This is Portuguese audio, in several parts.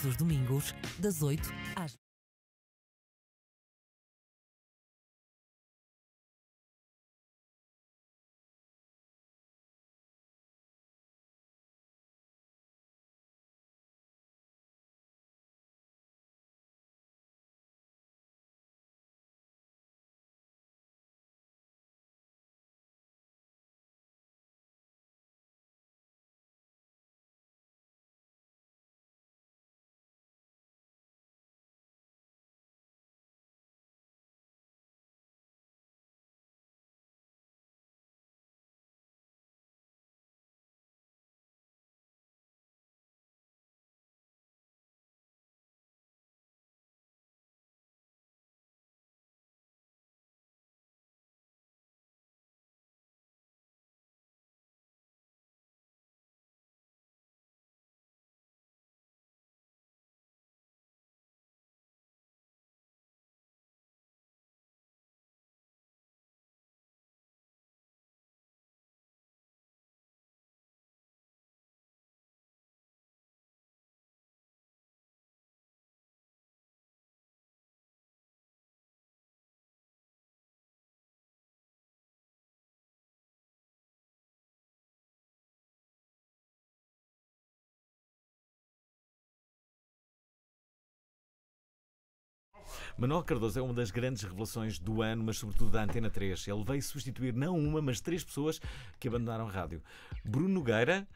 todos os domingos, das 8 às Manuel Cardoso é uma das grandes revelações do ano, mas sobretudo da Antena 3. Ele veio substituir não uma, mas três pessoas que abandonaram a rádio. Bruno Nogueira,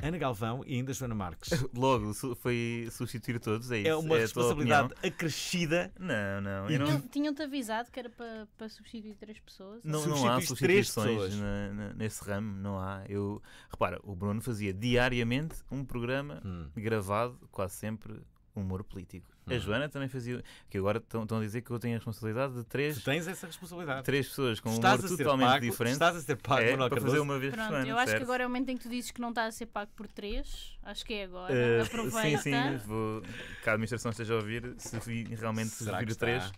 Ana Galvão e ainda Joana Marques. Logo, foi substituir todos, é, é isso? É uma é responsabilidade acrescida. Não, não. não... Tinham-te avisado que era para, para substituir três pessoas? Não, não há substituições na, na, nesse ramo, não há. Eu, repara, o Bruno fazia diariamente um programa hum. gravado, quase sempre, humor político. A Joana também fazia. Que agora estão, a dizer que eu tenho a responsabilidade de três. Tu tens essa responsabilidade. Três pessoas com estás um humor totalmente pago, diferente. Estás a ser pago, é, Manuel para fazer uma vez Pronto, por semana. Eu acho certo. que agora é o momento em que tu dizes que não estás a ser pago por três. Acho que é agora. Uh, Aproveita. Sim, sim. Vou, que a administração esteja a ouvir, se realmente se vir o três,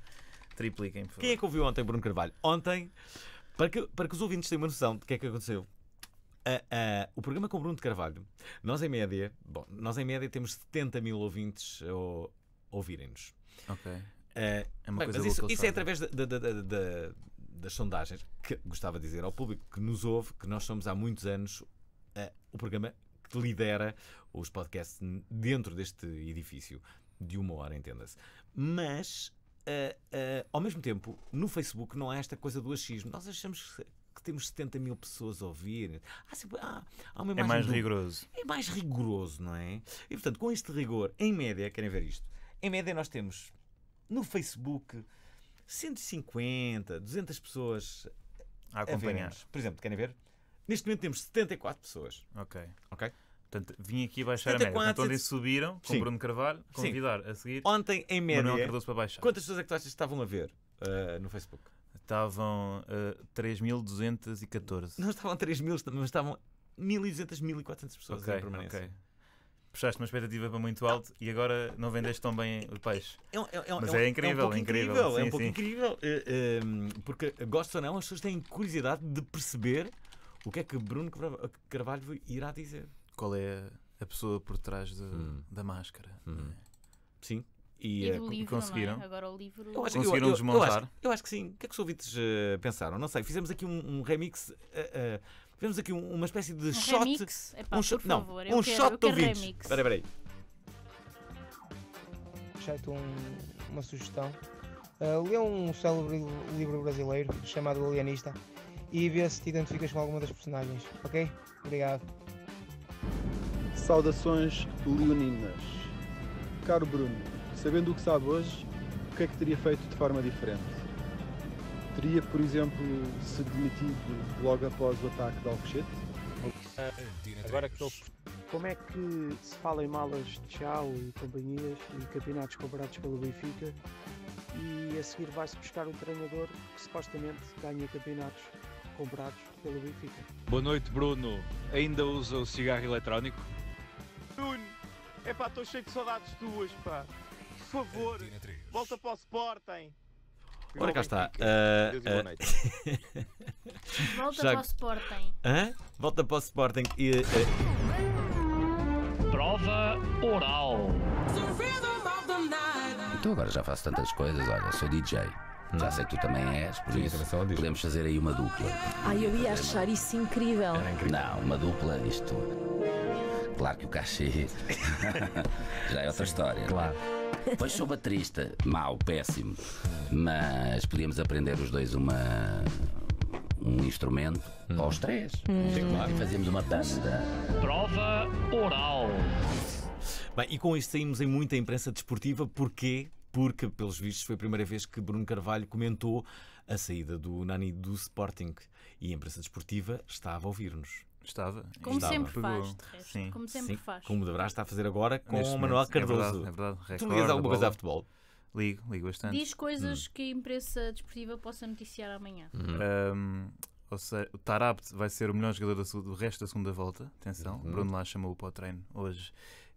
tripliquem. Por favor. Quem é que ouviu ontem Bruno Carvalho? Ontem, para que, para que os ouvintes tenham uma noção do que é que aconteceu. Uh, uh, o programa com Bruno de Carvalho, nós em média, bom, nós em média temos 70 mil ouvintes ou ouvirem-nos. Ok. Eh, é uma Bem, coisa mas isso, isso é através da, da, da, das sondagens que gostava de dizer ao público que nos ouve que nós somos há muitos anos uh, o programa que lidera os podcasts dentro deste edifício de uma hora, entenda-se. Mas uh, uh, ao mesmo tempo, no Facebook não há esta coisa do achismo. Nós achamos que que temos 70 mil pessoas a ouvir. Ah, sempre, ah, há, é mais do... rigoroso. É mais rigoroso, não é? E portanto, com este rigor, em média, querem ver isto? Em média, nós temos no Facebook 150, 200 pessoas a acompanhar. Por exemplo, querem ver? Neste momento temos 74 pessoas. Ok. Ok? Portanto, vim aqui baixar 74, a média. Portanto, ontem subiram com Sim. Bruno Carvalho, convidar Sim. a seguir. Ontem, em média, Manuel para baixar. quantas pessoas é que tu achas que estavam a ver uh, no Facebook? Estavam uh, eh, 3.214. Não estavam 3.000, mas estavam 1.200, 1.400 pessoas okay, em permanência. Okay puxaste uma expectativa para muito alto e agora não vendeste tão bem o peixe. É, é é, é, é, é, Mas é, incrível, é incrível. É um pouco incrível, É um pouco incrível porque, gosto ou não, as pessoas têm curiosidade de perceber o que é que Bruno Carvalho irá dizer. Qual é a pessoa por trás de, hum. da máscara? Hum. Sim. E, e do livro, conseguiram. Agora o livro. Eu acho, conseguiram eu, eu, desmontar? Eu acho, eu acho, que sim. O que é que os ouvintes uh, pensaram? Não sei. Fizemos aqui um, um remix. Uh, uh, Vemos aqui um, uma espécie de um shot. Remix? Epá, um não, favor, um quero, shot do vídeo. Espera, espera aí. Deixei-te um, uma sugestão. Uh, lê um célebre livro brasileiro chamado Alienista e vê se te identificas com alguma das personagens, ok? Obrigado. Saudações leoninas. Caro Bruno, sabendo o que sabe hoje, o que é que teria feito de forma diferente? Teria, por exemplo, se demitido logo após o ataque de Alcochete? Ah, agora que estou. Como é que se fala em malas de Chau e companhias e campeonatos comprados pelo Benfica e a seguir vai-se buscar um treinador que supostamente ganha campeonatos comprados pelo Benfica? Boa noite, Bruno. Ainda usa o cigarro eletrónico? Bruno, é pá, estou cheio de saudades tuas, pá. Por favor, volta para o Sporting. Ora, cá está. Eh, eh, Volta para o Sporting. Hã? Volta para o Sporting e. Eh, Prova oral. Então agora já faço tantas coisas, olha, sou DJ. Já hum. sei que tu também és, por Sim, isso podemos fazer aí uma dupla. Ah, eu ia achar isso incrível. incrível. Não, uma dupla, isto. Claro que o cachê já é outra Sim, história. É? Claro. Pois sou baterista, mau, péssimo, mas podíamos aprender os dois uma um instrumento hum. aos três. Hum. E fazíamos uma banda. Prova oral. Bem, e com isto saímos em muita imprensa desportiva, porquê? Porque, pelos vistos, foi a primeira vez que Bruno Carvalho comentou a saída do Nani do Sporting. E a imprensa desportiva estava a ouvir-nos. Estava. Como Estava. sempre Pegou. faz, de resto. Sim. Como sempre Sim, faz. Como deverás estar a fazer agora com Neste o Manuel momento, é Cardoso. É verdade, é verdade. Record, tu ligas alguma coisa a futebol? Ligo, ligo bastante. Diz coisas hum. que a imprensa desportiva possa noticiar amanhã. Hum. Um, ou seja, o Tarabt vai ser o melhor jogador do resto da segunda volta. Atenção, uhum. Bruno Lá chamou-o para o treino hoje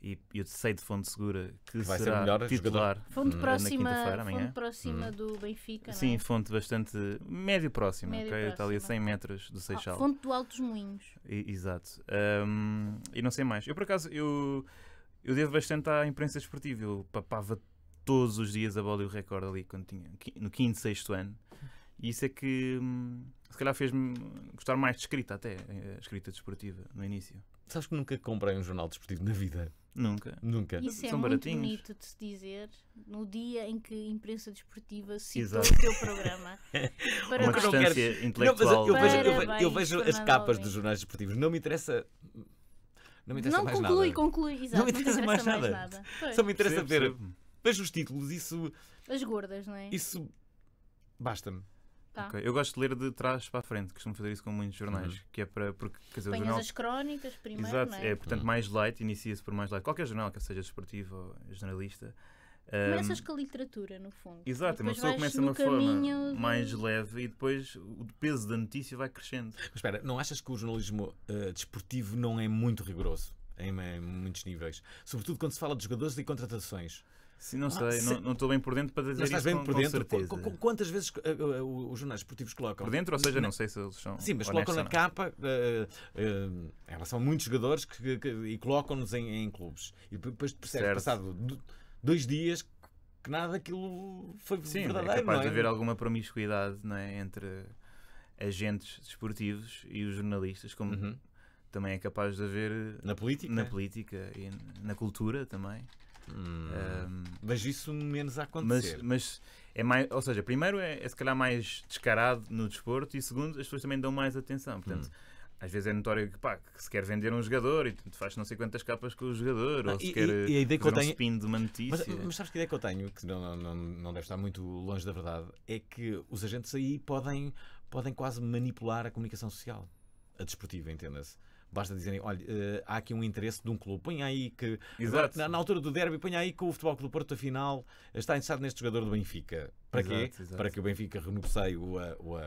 e eu sei de fonte segura que, que vai será ser melhor titular. Jogador. Fonte hum, próxima, na fonte próxima hum. do Benfica. Sim, não é? fonte bastante médio próxima, médio okay? está ali a 100 metros do ah, Seixal. Ah, fonte do Altos Moinhos. E, exato. Um, e não sei mais. Eu por acaso eu, eu devo bastante à imprensa esportiva. Eu papava todos os dias a bola e o recorde ali quando tinha no quinto, sexto ano. E isso é que hum, se calhar fez-me gostar mais de escrita, até eh, escrita desportiva, no início. Sabes que nunca comprei um jornal desportivo na vida? Nunca. Nunca. Isso é São muito baratinhos. bonito de se dizer no dia em que a imprensa desportiva citou Exato. o teu programa. Uma distância intelectual. Não, eu, vejo, eu, vejo, eu vejo as capas dos jornais desportivos, não me interessa não me interessa não mais conclui, nada. conclui, exato. Não me interessa, não interessa mais, mais, nada. nada. Só me interessa percebo, ver. Percebo. Vejo os títulos, isso. As gordas, não é? Isso. Basta-me. Tá. Okay. Eu gosto de ler de trás para a frente, costumo fazer isso com muitos jornais, uhum. que é para. Porque, quer dizer, jornal... as crónicas primeiro. Exato, é? é? portanto uhum. mais light, inicia-se por mais light. Qualquer jornal, que seja desportivo ou jornalista. Começas um... com a literatura, no fundo. Exato, uma pessoa começa de uma forma de... mais leve e depois o peso da notícia vai crescendo. Mas espera, não achas que o jornalismo uh, desportivo não é muito rigoroso em, em muitos níveis? Sobretudo quando se fala de jogadores e contratações. Sim, não ah, sei, ah, não estou bem por dentro para dizer isso bem com, por dentro, com certeza. Qu quantas vezes uh, uh, os jornais esportivos colocam? Por dentro, ou seja, é não sei se eles são. Sim, mas colocam na capa uh, em muitos jogadores que, que e colocam-nos em, em, clubes. E depois percebes, passado dois dias, que nada aquilo foi Sim, é verdadeiro. É capaz é? de haver alguma promiscuidade é? entre agentes desportivos e os jornalistas, como uhum. também é capaz de haver na política, na política e na cultura também. Hum. mas isso menos a acontecer. Mas, mas, é mais, ou seja, primeiro é, é se calhar mais descarado no desporto e segundo as pessoas também dão mais atenção. Portanto, hum às vezes é notório que, pá, que se quer vender um jogador e tu faz não sei quantas capas com o jogador, ah, ou se e, quer e, a ideia que eu tenho... um spin de uma notícia. Mas, mas sabes que a ideia que eu tenho, que não, não, não, não deve estar muito longe da verdade, é que os agentes aí podem, podem quase manipular a comunicação social, a desportiva, entenda-se. Basta dizerem, olha, uh, há aqui um interesse de um clube. Põe aí que. Exato. Na, na, altura do derby, põe aí que o Futebol Clube Porto, afinal, está interessado neste jogador do Benfica. Para exato, quê? Exato. Para que o Benfica renegocie o, o,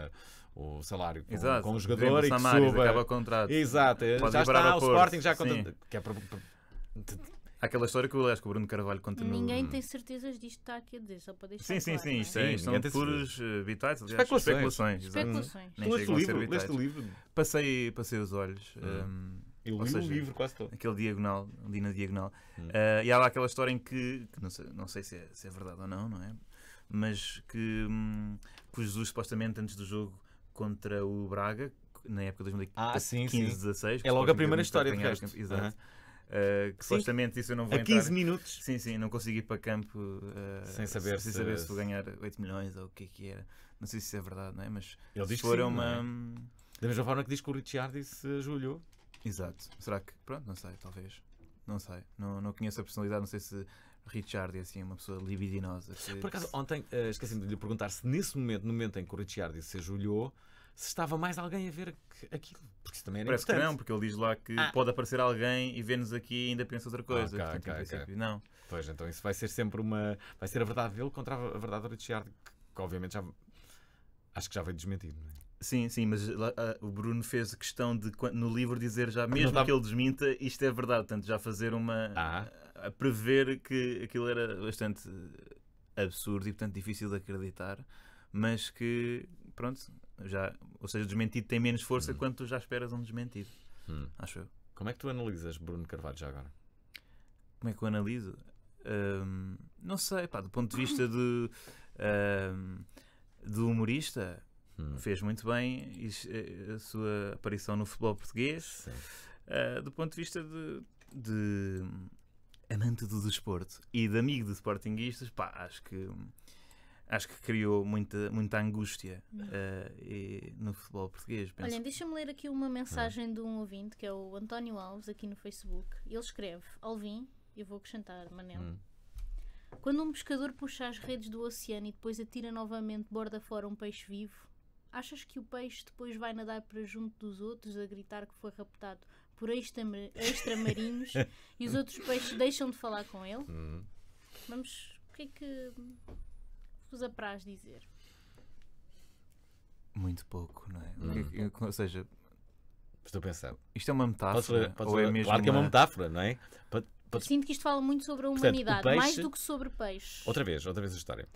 o, salário com, exato. com o jogador e que suba. Acaba o contrato. Exato. Pode já está o Sporting, já Que é para, para, Aquela história que eu acho que o Bruno Carvalho continua. Ninguém tem certezas disto está aqui a dizer, só para deixar. Sim, sim, sim, é? isto é, sim, são puros eh, vitais, aliás, especulações. Especulações. especulações. Nem livro, livro? Passei, passei os olhos. Hum. Ah. Ehm, um, eu li seja, o livro quase todo. Aquele diagonal, ali na diagonal. Hum. Uh, e há lá aquela história em que, que não sei, não sei se, é, se, é, verdade ou não, não é? Mas que, hum, que o Jesus, supostamente, antes do jogo contra o Braga, na época de 2015, ah, sim, sim. É logo a primeira história, de resto. Exato. Eh, que sim. supostamente isso eu não vou a entrar. 15 minutos? Sim, sim, não consegui ir para campo uh, sem saber, sem se, saber se vou ganhar 8 milhões ou o que é que era. Não sei se isso é verdade, não é? Mas Ele diz sim, uma. É? Da mesma forma que diz que o Ricciardi se julhou Exato. Será que. Pronto, não sei, talvez. Não sei. Não, não conheço a personalidade, não sei se Richard é assim uma pessoa libidinosa. Por acaso, ontem uh, esqueci-me de lhe perguntar se nesse momento, no momento em que o Richard se ajoelhou, se estava mais alguém a ver aquilo. Porque isso também era Parece importante. que não, porque ele diz lá que ah. pode aparecer alguém e vê-nos aqui e ainda pensa outra coisa. Ah, okay, Portanto, okay, okay. Não. Pois, então isso vai ser sempre uma... Vai ser a verdade dele contra a verdade do Richard, que, que obviamente já... Acho que já veio desmentido, não é? Sim, sim, mas ah, o Bruno fez questão de no livro dizer já, mesmo dá... que ele desminta, isto é verdade. Portanto, já fazer uma. Ah. a prever que aquilo era bastante absurdo e, portanto, difícil de acreditar, mas que, pronto, já, ou seja, o desmentido tem menos força hum. já esperas um desmentido. Hum. Acho eu. Como é que tu analisas Bruno Carvalho já agora? Como é que eu analiso? Um, não sei, pá, do ponto de vista de, um, humorista, hum. fez muito bem eh, a sua aparição no futebol português. Uh, do ponto de vista de, de hum, amante do desporto e de amigo de sportinguistas, pá, acho que hum, acho que criou muita, muita angústia uh, e, no futebol português. Penso. deixa-me ler aqui uma mensagem de um ouvinte que é o António Alves, aqui no Facebook. Ele escreve: Alvin, eu vou acrescentar, Manel. Hum. Quando um pescador puxa as redes do oceano e depois atira novamente borda fora um peixe vivo, achas que o peixe depois vai nadar para junto dos outros a gritar que foi raptado por extramarinos e os outros peixes deixam de falar com ele? Hum. Vamos. O que é que vos apraz dizer? Muito pouco, não é? Hum. Ou seja, estou a pensar. Isto é uma metáfora. Pode, pode, é mesmo claro que é uma metáfora, não é? Pode, pode... Sinto que isto fala muito sobre a humanidade, Portanto, peixe... mais do que sobre peixe. Outra vez, outra vez a história.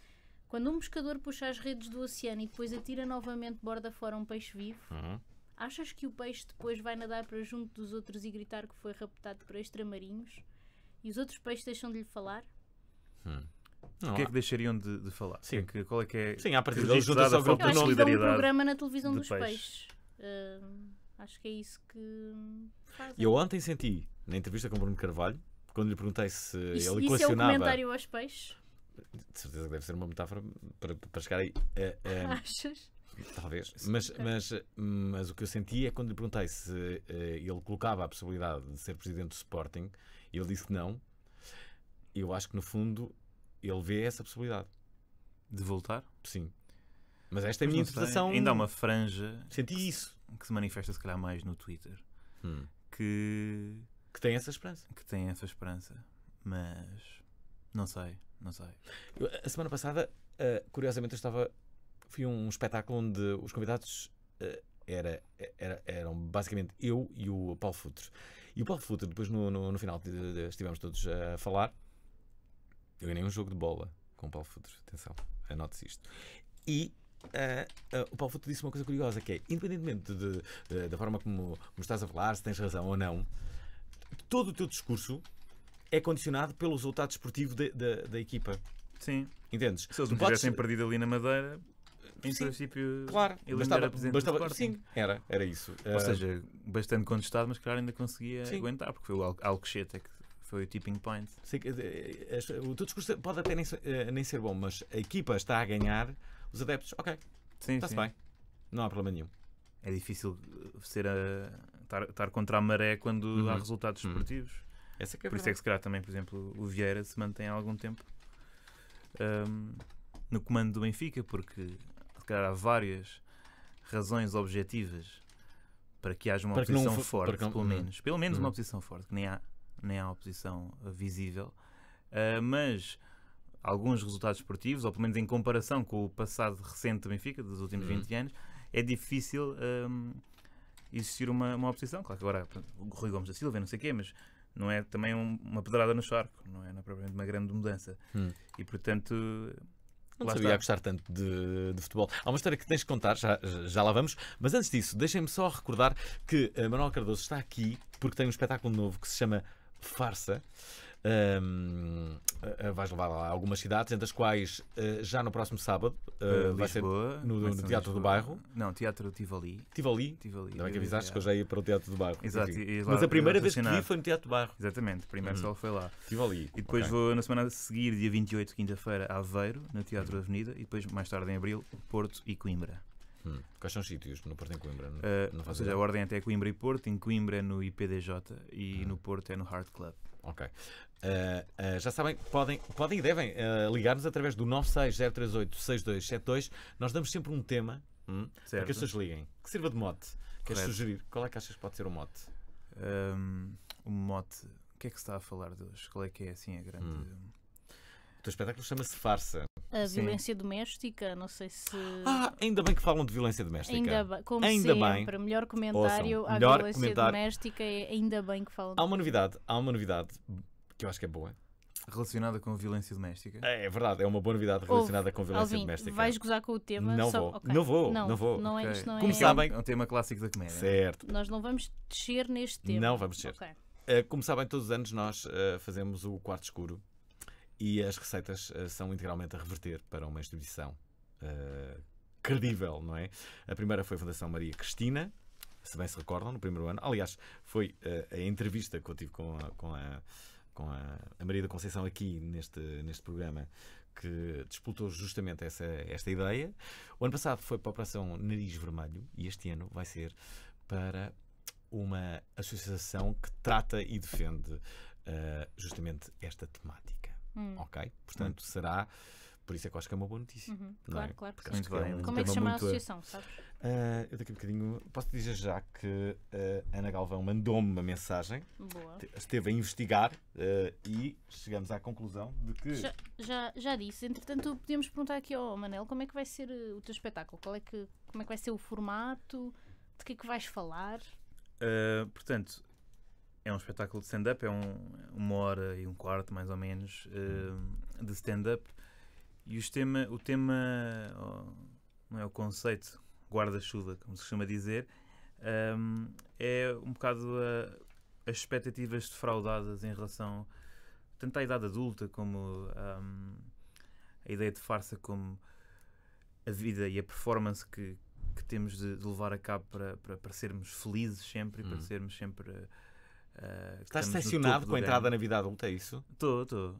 Quando um pescador puxa as redes do oceano e depois atira novamente borda fora um peixe vivo, uhum. achas que o peixe depois vai nadar para junto dos outros e gritar que foi raptado por extramarinhos? E os outros peixes deixam de lhe falar? Hum. Não o que é que deixariam de, de falar? Sim. que, qual é que é? Sim, a partir de junta-se ao grupo de solidariedade. um programa na televisão dos peixes. peixes. Uh, ah, acho que é isso que fazem. Eu ontem senti, na entrevista com o Bruno Carvalho, quando lhe perguntei se isso, ele isso é equacionava... Isso é um comentário aos peixes? De certeza que deve ser uma metáfora para, para chegar aí. Uh, uh, Achas? Talvez, mas, mas, mas o que eu senti é quando lhe perguntei se uh, ele colocava a possibilidade de ser presidente do Sporting, ele disse que não. Eu acho que no fundo ele vê essa possibilidade. De voltar? Sim. Mas esta é a minha interpretação. Ainda há uma franja. Senti que, isso. Que se manifesta, se calhar, mais no Twitter. Hum. Que. Que tem essa esperança. Que tem essa esperança. Mas. Não sei, não sei. Eu, a semana passada, uh, curiosamente, eu estava. Fui um espetáculo onde os convidados. Uh, era, era, eram basicamente eu e o Paulo Futre. E o Paulo Futre, depois no, no, no final, de, de, estivemos todos a falar eu ganhei um jogo de bola com o Paulo Futre. Atenção, anote-se isto. E Uh, uh, o Paulo Futo disse uma coisa curiosa que é, independentemente de, de, da forma como, como, estás a falar, se tens razão ou não, todo o teu discurso é condicionado pelo resultado esportivo de, da equipa. Sim. Entendes? Se eles não podes... tivessem perdido ali na Madeira, em sim, princípio, claro, bastava, bastava, sim, era, era isso. Ou uh, seja, bastante contestado, mas claro ainda conseguia sim. aguentar, porque foi o Al Alcochete é que foi o tipping point. Eh, o teu discurso pode até nem, eh, nem ser bom, mas a equipa está a ganhar, os adeptos, ok, está-se bem, não há problema nenhum. É difícil ser a, estar, estar contra a maré quando uhum. há resultados uhum. esportivos. Uhum. Essa que é por isso é que se calhar também, por exemplo, o Vieira se mantém há algum tempo um, no comando do Benfica, porque se calhar há várias razões objetivas para que haja uma para oposição forte, pelo uhum. menos. Pelo menos uhum. uma oposição forte, que nem há nem há oposição eh, visível, uh, mas alguns resultados esportivos, ou pelo menos em comparação com o passado recente do Benfica, dos últimos uhum. 20 anos, é difícil um, ehm, existir uma, uma oposição. Claro que agora o Rui Gomes da Silva, não sei o quê, mas não é também um, uma pedrada no charco, não é, não é propriamente uma grande mudança. Uhum. E portanto. Não sabia gostar tanto de, de, futebol. Há uma história que tens de contar, já, já lá vamos. Mas antes disso, deixem-me só recordar que eh, Manuel Cardoso está aqui porque tem um espetáculo novo que se chama farsa. Um, vais levar lá algumas cidades, entre as quais eh, já no próximo sábado uh, vai Lisboa, ser no, no Teatro Lisboa. do Bairro. Não, Teatro Tivoli. Tivoli. Tivoli. Ainda é que avisaste que eu já ia para o Teatro do Bairro. Exato. lá, Mas a primeira vez que vi foi no Teatro do Bairro. Exatamente, primeiro uhum. só foi lá. Tivoli. E depois okay. vou na semana a seguir, dia 28, quinta-feira, a Aveiro, no Teatro da uhum. Avenida, e depois mais tarde em abril, Porto e Coimbra. Hum. Quais são os sítios no Porto em Coimbra? No, uh, eh, ou seja, a ordem é até Coimbra e Porto, em Coimbra é no IPDJ e hum. no Porto é no Hard Club. Ok. Uh, uh, já sabem, podem, podem e devem ligar-nos através do 960386272. Nós damos sempre um tema hum, para que as pessoas liguem. Que sirva de mote. Queres sugerir? Qual é que achas que pode ser o mote? Um, ehm, o mote. O que é que se está a falar de hoje? Qual é que é assim a grande. Hum. O teu espetáculo chama-se Farsa. A Sim. violência doméstica, não sei se. Ah, ainda bem que falam de violência doméstica. Ainda, bem, como ainda sempre, bem. melhor comentário Ouçam, à melhor violência comentário. doméstica é ainda bem que falam. Há uma novidade, há uma novidade que eu acho que é boa. Relacionada com violência doméstica? É, é verdade, é uma boa novidade relacionada Ouve, com violência Alvin, doméstica. Vais gozar com o tema? Não, só... vou. Okay. não vou. Não, não vou. Não é okay. é, isto não é Como é... sabem, é um tema clássico da comédia. É? Certo. Nós não vamos descer neste tema. Não vamos descer. Okay. Uh, como sabem, todos os anos nós uh, fazemos o quarto escuro e as receitas uh, são integralmente a reverter para uma instituição uh, credível, não é? A primeira foi a Fundação Maria Cristina, se bem se recordam, no primeiro ano. Aliás, foi uh, a entrevista que eu tive com a, com a, com a, a Maria da Conceição aqui neste, neste programa que disputou justamente essa, esta ideia. O ano passado foi para a Operação Nariz Vermelho e este ano vai ser para uma associação que trata e defende uh, justamente esta temática. Hum. Ok? Hum. Portanto, hum. será. Por isso é que eu acho que é uma boa notícia. Uhum. Claro, é? claro. Muito bem. É um Como é que se chama muito... a associação, sabes? Uh, eu daqui a um bocadinho. Posso dizer já que uh, Ana Galvão mandou-me uma mensagem. Boa. Esteve a investigar uh, e chegamos à conclusão de que. Já, já, já, disse. Entretanto, podíamos perguntar aqui ao Manel como é que vai ser o teu espetáculo? Qual é que, como é que vai ser o formato? De que é que vais falar? portanto, é um espetáculo de stand-up, é um, uma hora e um quarto, mais ou menos, uh, de stand-up. E os tema, o tema, oh, não é o conceito, guarda-chuva, como se chama dizer, um, ehm, é um bocado a, as expectativas defraudadas em relação tanto à idade adulta como um, ehm, a ideia de farsa, como a vida e a performance que, que temos de, de levar a cabo para, para, para sermos felizes sempre, e para hum. sermos sempre. Uh, Uh, Estás decepcionado com a entrada na vida adulta, é isso? Estou, estou.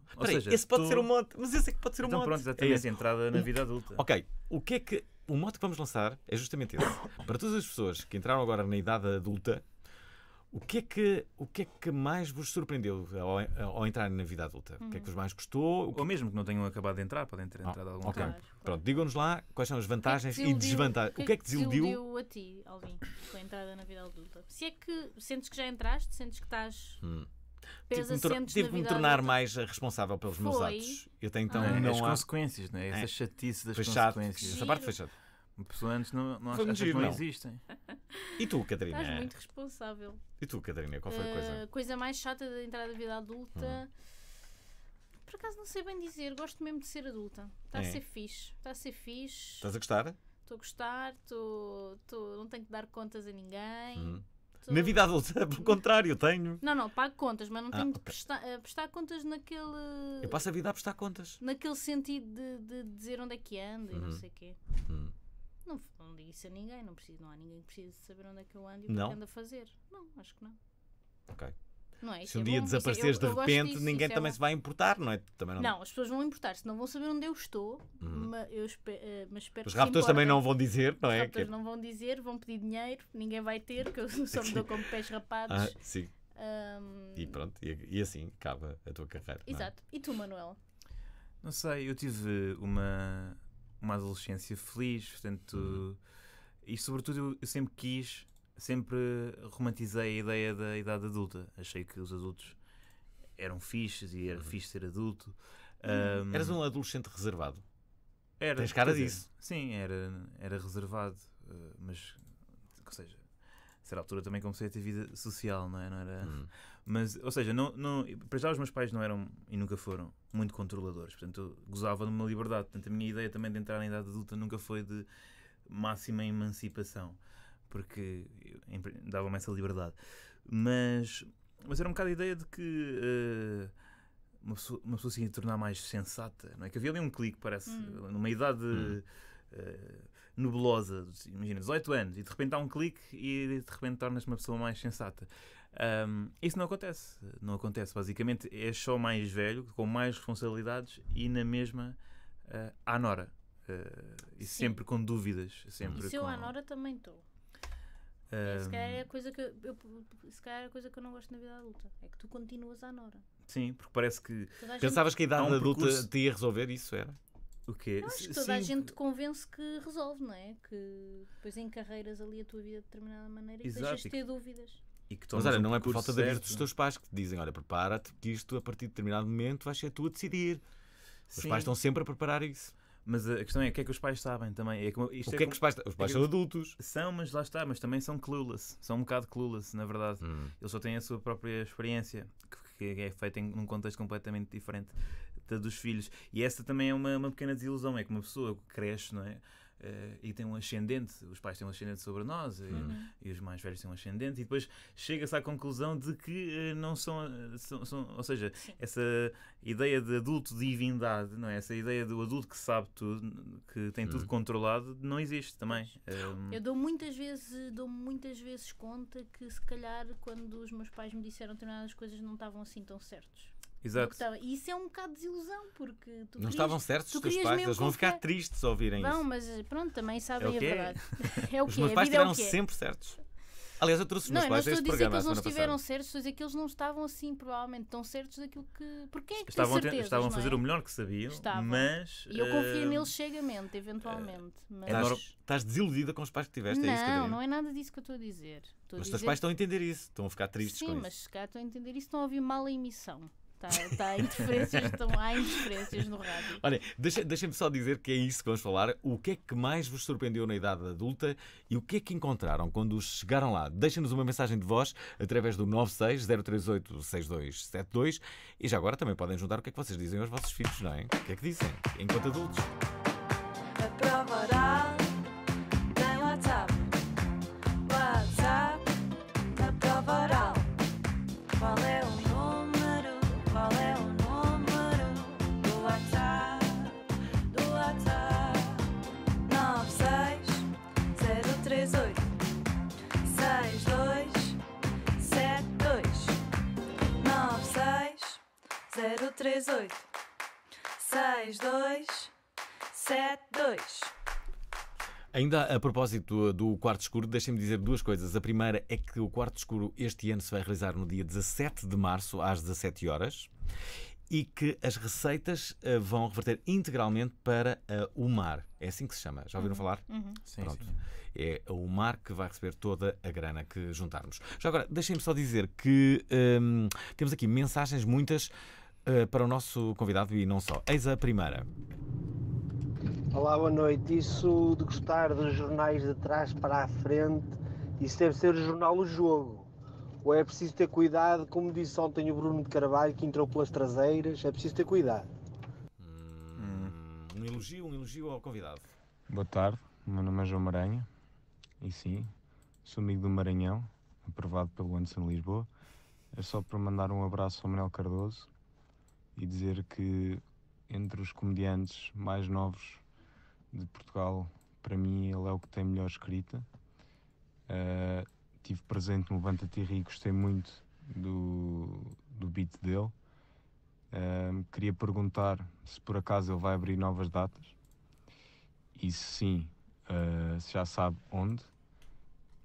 Esse pode tô... ser um mote, mas esse é que pode ser um então, mote. Pronto, exatamente, é esse. entrada na vida adulta. Ok, o que é que. O mote que vamos lançar é justamente esse. Para todas as pessoas que entraram agora na idade adulta o que, é que, o que é que mais vos surpreendeu ao, ao entrar na vida adulta? Uhum. O que é que uhum. vos mais gostou? Ou que... mesmo que não tenham acabado de entrar, podem ter ah, entrado algum okay. tempo. Claro, claro. Pronto, digam-nos lá quais são as vantagens que é que desiludiu, e desvantagens. O que é, é que desiludiu? desiludiu a ti, Alvin, com a entrada na vida adulta? Se é que sentes que já entraste, sentes que estás. Hum. Pesa tive me, tive me tornar adulta. mais responsável pelos foi. meus atos. Eu tenho então ah, é, não as há... consequências, né? Essa chatice das consequências. Essa parte foi chata. antes não, não achas que não existem. E tu, Catarina? Estás muito responsável. E tu, Catarina, qual foi a coisa? Uh, coisa mais chata da entrada da vida adulta. Hum. Por acaso não sei bem dizer, gosto mesmo de ser adulta. Está é. a ser fixe. Está a ser fixe. Estás a gostar? Estou a gostar, tô, tô, não tenho que dar contas a ninguém. Hum. Tô... Na vida adulta, pelo contrário, tenho. Não, não, pago contas, mas não ah, tenho okay. de prestar, eh, prestar, contas naquele. Eu passo a vida a prestar contas. Naquele sentido de, de dizer onde é que ando e não uhum. sei o quê. Hum. Não, não digo isso a ninguém, não, preciso, não há ninguém que precise saber onde é que eu ando e o é que ando a fazer. Não, acho que não. Ok. Não é, se um é dia bom, desapareceres eu, de repente, disso, ninguém é também é se vai importar, não é? Também não... não, as pessoas vão importar-se, não vão saber onde eu estou, uhum. Eh, mas, eu espero, mas espero Os raptors também não vão dizer, não Os é? Os raptors que... É- não vão dizer, vão pedir dinheiro, ninguém vai ter, que eu só me dou como pés ah, rapados. Ah, sim. Um... E pronto, e, e, assim acaba a tua carreira. Exato. E tu, Manuel? Não sei, eu tive uma, uma adolescência feliz, portanto, uhum. e sobretudo eu sempre quis, sempre romantizei a ideia da idade adulta. Achei que os adultos eram fixes e era uhum. fixe ser adulto. Uhum. Um, Eras um adolescente reservado? Era, Tens cara dizer, disso? Sim, era, era reservado, eh, mas, ou seja, a certa altura também comecei a ter vida social, não é? Não era... Uhum. Mas, ou seja, não, não, para já os meus pais não eram e nunca foram muito controladores. Portanto, eu gozava de uma liberdade. Portanto, a minha ideia também de entrar na idade adulta nunca foi de máxima emancipação, porque dava-me essa liberdade. Mas, mas era um bocado a ideia de que. Uh, uma pessoa, uma pessoa se ia tornar mais sensata, não é? Que havia ali um clique, parece, hum. numa idade hum. uh, nebulosa, imagina, 18 anos, e de repente há um clique e de repente tornas-te uma pessoa mais sensata. Um, isso não acontece. Não acontece. Basicamente, é só mais velho, com mais responsabilidades e na mesma uh, à Nora. Uh, e Sim. sempre com dúvidas. Sempre e se com... eu à Nora também estou. Um, se calhar é a coisa que eu, eu, se calhar é a coisa que eu não gosto na vida adulta. É que tu continuas à Nora. Sim, porque parece que. Pensavas que a idade um adulta percurso... te ia resolver isso, era? O quê? Não, acho que toda Sim. a gente convence que resolve, não é? Que depois encarreiras ali a tua vida de determinada maneira e Exato. deixas de ter dúvidas. Mas olha, um não é por falta de aviso dos teus pais que te dizem: olha, prepara-te, que isto a partir de determinado momento vais ser tu a decidir. Sim. Os pais estão sempre a preparar isso. Mas a questão é o que é que os pais sabem também. É como, o é que é, como, é, que os pais Os pais é são adultos. São, mas lá está, mas também são clueless. São um bocado clueless, na verdade. Hum. Eles só têm a sua própria experiência, que, que é feita em contexto completamente diferente da dos filhos. E essa também é uma, uma pequena desilusão, é que uma pessoa cresce, não é? uh, e tem um ascendente, os pais têm um ascendente sobre nós uhum. e, e, os mais velhos têm um ascendente, e depois chega-se à conclusão de que uh, não são, eh, são, são, Ou seja, Sim. essa ideia de adulto-divindade, não é? Essa ideia do adulto que sabe tudo, que tem tudo uhum. controlado, não existe também. Um... Eu dou muitas vezes, dou muitas vezes conta que se calhar quando os meus pais me disseram determinadas coisas não estavam assim tão certos. Exato. Então, e isso é um bocado de desilusão, porque tu Não querias, estavam certos os teus pais, eles vão ficar tristes ao ouvirem Vão, isso. mas pronto, também sabem é a verdade. É o Os meus pais estiveram é sempre certos. Aliás, eu trouxe os meus não, pais a este programa. Não, estou a dizer que eles não estiveram passada. certos, estou a dizer que eles não estavam assim, provavelmente, tão certos daquilo que. Porque é que estavam, certezas, estavam a fazer é? o melhor que sabiam, estavam. mas. E eu confio uh... neles cegamente, eventualmente. Uh... Mas... É estás, estás desiludida com os pais que tiveste, não, é isso que Não, não é nada disso que eu estou a dizer. Estou mas os dizer... teus pais estão a entender isso, estão a ficar tristes Sim, com isso. Sim, mas se calhar estão a entender isso, estão a ouvir mal a emissão. Está, está há interferências, estão, há interferências no rádio. Olha, deixem-me deixem só dizer que é isso que vamos falar. O que é que mais vos surpreendeu na idade adulta e o que é que encontraram quando chegaram lá? Deixem-nos uma mensagem de voz através do 960386272 e já agora também podem juntar o que é que vocês dizem aos vossos filhos, não é? O que é que dizem? Enquanto adultos. oral. 038 62 72 Ainda a propósito do Quarto Escuro, deixem-me dizer duas coisas. A primeira é que o Quarto Escuro este ano se vai realizar no dia 17 de março, às 17 horas, e que as receitas eh, vão reverter integralmente para eh, o mar. É assim que se chama. Já ouviram uhum. falar? Uhum. Sim, Pronto. Sim. É o mar que vai receber toda a grana que juntarmos. Já agora, deixem-me só dizer que hum, temos aqui mensagens muitas eh, para o nosso convidado e não só. Eis a primeira. Olá, boa noite. Isso de gostar dos jornais de trás para a frente, isso deve ser o jornal O Jogo. Ou é preciso ter cuidado, como disse ontem o Bruno de Carvalho, que entrou pelas traseiras, é preciso ter cuidado. Hum, um elogio, um elogio ao convidado. Boa tarde, meu nome é João Maranha, e sim, sou amigo do Maranhão, aprovado pelo Anderson Lisboa. É só para mandar um abraço ao Manuel Cardoso, e dizer que entre os comediantes mais novos de Portugal, para mim ele é o que tem melhor escrita. Uh, tive presente no Levanta-te e gostei muito do, do beat dele. Uh, queria perguntar se por acaso ele vai abrir novas datas e se sim, uh, se já sabe onde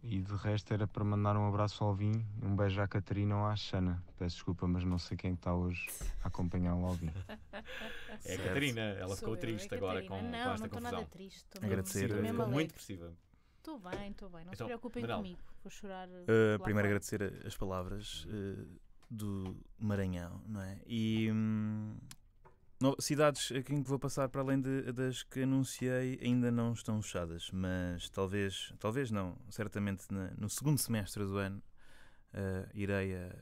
e de resto era para mandar um abraço ao Alvin, um beijo à Catarina ou à Xana. Peço desculpa, mas não sei quem está hoje a acompanhar o Alvin. é a Catarina, ela Sou ficou eu, é triste é agora com, não, com esta não não Não, nada triste. Estou Agradecer. Mesmo ficou muito depressiva. Estou bem, estou bem. Não então, se preocupem Manel. comigo. Vou chorar. Uh, primeiro agradecer as palavras uh, do Maranhão, não é? E hum, no, cidades a eh, quem vou passar para além de, das que anunciei ainda não estão fechadas, mas talvez, talvez não, certamente na, no segundo semestre do ano uh, irei a,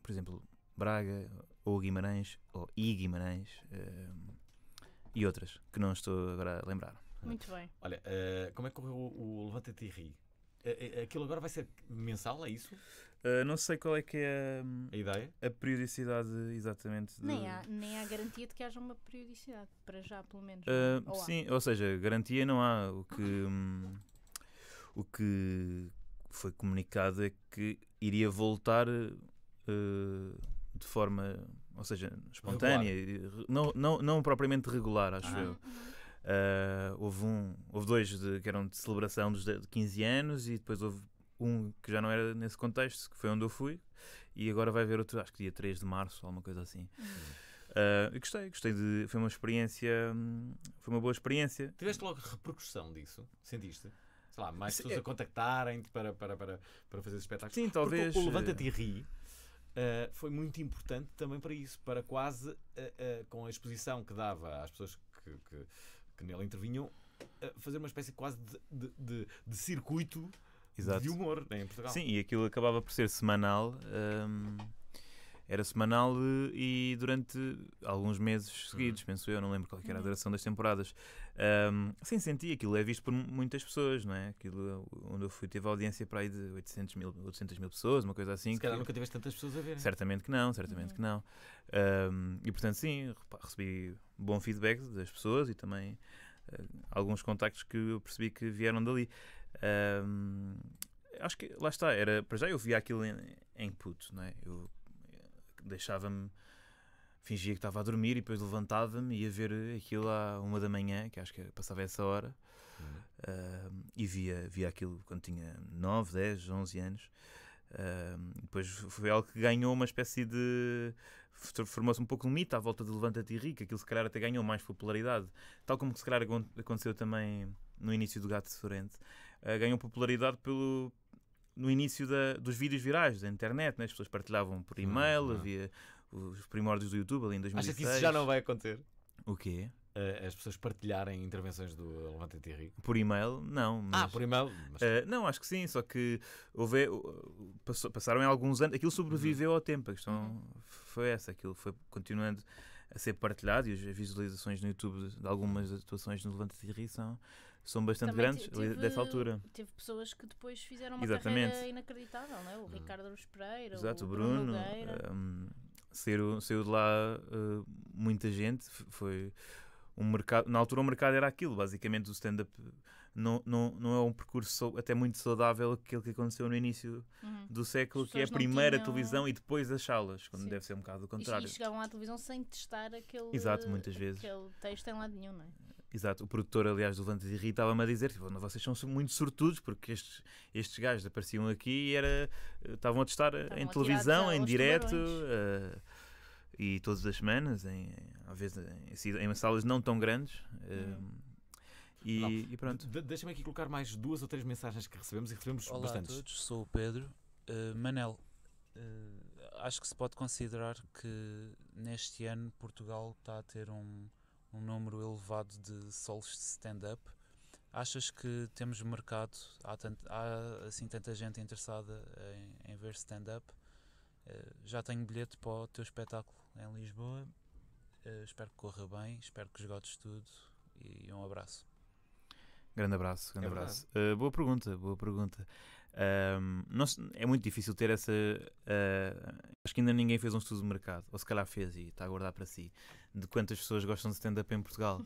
por exemplo, Braga ou Guimarães ou I Guimarães uh, e outras que não estou agora a lembrar. Muito bem. Olha, uh, como é que correu o, o levanta Tirri? e Ri? Aquilo agora vai ser mensal, é isso? Ah, não sei qual é que é a, hum, a, ideia, a periodicidade exatamente. De... Nem, há, nem há garantia de que haja uma periodicidade, para já, pelo menos. Uh, ou sim, há? ou seja, garantia não há. O que, hum, o que foi comunicado é que iria voltar uh, de forma, ou seja, espontânea, não, não, não propriamente regular, acho ah. eu. Uh, houve, um, houve dois de, que eram de celebração dos 15 anos e depois houve um que já não era nesse contexto, que foi onde eu fui, e agora vai haver outro, acho que dia 3 de março, alguma coisa assim. Uh, gostei, gostei de. Foi uma experiência. Hum, foi uma boa experiência. Tiveste logo repercussão disso? Sentiste? Sei lá, mais pessoas é... a contactarem-te para, para, para, para fazer espetáculos. Sim, talvez. Porque o eh, Levanta-te e Ri. Uh, foi muito importante também para isso, para quase uh, com a exposição que dava às pessoas que, que, que nele intervinham, fazer uma espécie quase de, de, de, de circuito Exato. de humor né, em Portugal. Sim, e aquilo acabava por ser semanal. Hum, era semanal eh, e durante alguns meses seguidos, uhum. penso eu, não lembro qual é era a uhum. duração das temporadas. Um, hum, senti aquilo é visto por muitas pessoas, não é? Aquilo onde eu fui teve audiência para aí de 800 mil, 800 mil pessoas, uma coisa assim. Se que, calhar nunca tiveste tantas pessoas a ver. Né? Certamente que não, certamente uhum. que não. Um, e portanto, sim, recebi bom feedback das pessoas e também eh, alguns contactos que eu percebi que vieram dali. Um, acho que lá está, era para já eu via aquilo em, em puto, não é? Eu deixava-me, fingia que estava a dormir e depois levantava-me e ia ver aquilo à uma da manhã, que acho que passava essa hora, uhum. e via, via aquilo quando tinha 9, 10, 11 anos. depois foi algo que ganhou uma espécie de. formou-se um pouco um mito à volta de Levanta-te e Rica, aquilo se calhar até ganhou mais popularidade, tal como se calhar aconteceu também no início do Gato Sorrente. Eh, ganhou popularidade pelo, no início da, dos vídeos virais da internet, né? as pessoas partilhavam por e-mail, havia os primórdios do YouTube ali em 2006. Acha que isso já não vai acontecer? O quê? Eh, as pessoas partilharem intervenções do Levante Terri? Por e-mail, não. Ah, mas, ah, por e-mail? Mas... Uh, não, acho que sim, só que houve, passou, passaram em alguns anos, aquilo sobreviveu uhum. ao tempo, a questão uhum. foi essa, aquilo foi continuando a ser partilhado e as visualizações no YouTube de algumas atuações no Levante Terri são são bastante Também grandes tive, dessa altura. Teve pessoas que depois fizeram uma Exatamente. carreira inacreditável, não é? O hum. Ricardo Aruz Pereira, Exato, o Bruno, Bruno um, saiu, saiu de lá uh, muita gente, foi um mercado, na altura o mercado era aquilo, basicamente o stand-up não, não, não é um percurso até muito saudável aquele que aconteceu no início uhum. do século, que é a primeira tinham... televisão e depois as salas, quando Sim. deve ser um bocado o contrário. E chegavam à televisão sem testar aquele, Exato, muitas vezes. aquele texto em lado nenhum, não é? Exato, o produtor, aliás, do Lante irritava-me a dizer: tipo, vocês são muito sortudos porque estes, estes gajos apareciam aqui e era, eh, estavam a testar eh, estavam em a televisão, em direto. Uh, e todas as semanas, em, às vezes em, em salas não tão grandes. Hum. Uh, e, e, pronto. De, Deixa-me aqui colocar mais duas ou três mensagens que recebemos e recebemos Olá bastantes. Olá a todos, sou o Pedro. Uh, Manel, uh, acho que se pode considerar que neste ano Portugal está a ter um, um número elevado de solos de stand-up. Achas que temos mercado? Há, há assim tanta gente interessada em, em ver stand-up? Eh, já tenho bilhete para o teu espetáculo em Lisboa. Eh, espero que corra bem, espero que esgotes tudo e, e um abraço. Grande abraço, grande é abraço. Uh, boa pergunta, boa pergunta. Um, não, é muito difícil ter essa. Uh, acho que ainda ninguém fez um estudo de mercado, ou se calhar fez e está a guardar para si de quantas pessoas gostam de stand-up em Portugal.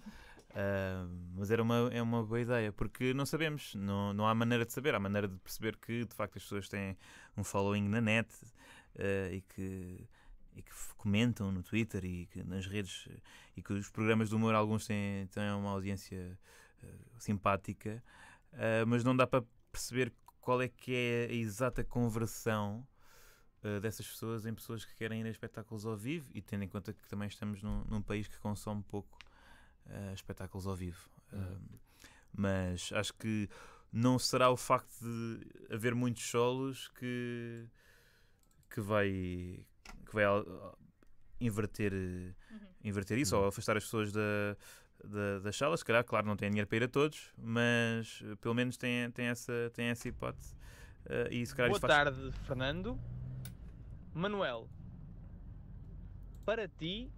Uh, mas era uma, é uma boa ideia, porque não sabemos, não, não há maneira de saber, há maneira de perceber que de facto as pessoas têm um following na net uh, e que e que comentam no Twitter e que nas redes e que os programas de humor alguns têm, têm uma audiência uh, simpática, uh, mas não dá para perceber qual é que é a exata conversão eh, dessas pessoas em pessoas que querem ir a espetáculos ao vivo e tendo em conta que também estamos num, num país que consome pouco uh, espetáculos ao vivo. Uhum. mas acho que não será o facto de haver muitos solos que, que vai. Que vai inverter, uhum. inverter isso uhum. ou afastar as pessoas da, da, das salas. Se calhar, claro, não tem dinheiro para ir a todos, mas pelo menos tem, tem, essa, tem essa hipótese. Uh, e, se calhar, Boa faz... tarde, Fernando. Manuel, para ti,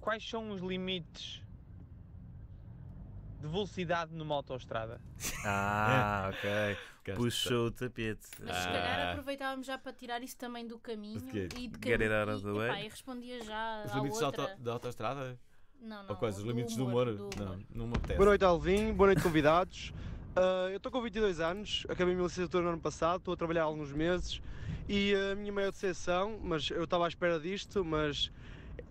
quais são os limites de velocidade numa autoestrada? Ah, ok. Puxou o tapete. Mas se calhar ah. aproveitávamos já para tirar isso também do caminho e de caminho, e, epá, e respondia já Os limites outra. da, auto, da autoestrada? Não, não. Ou quais? Os limites do humor? Do humor. Não, não me apetece. Boa noite, Alvin. Boa noite, convidados. Uh, eu estou com 22 anos, acabei a minha licenciatura no ano passado, estou a trabalhar há alguns meses e a minha maior decepção, mas eu estava à espera disto, mas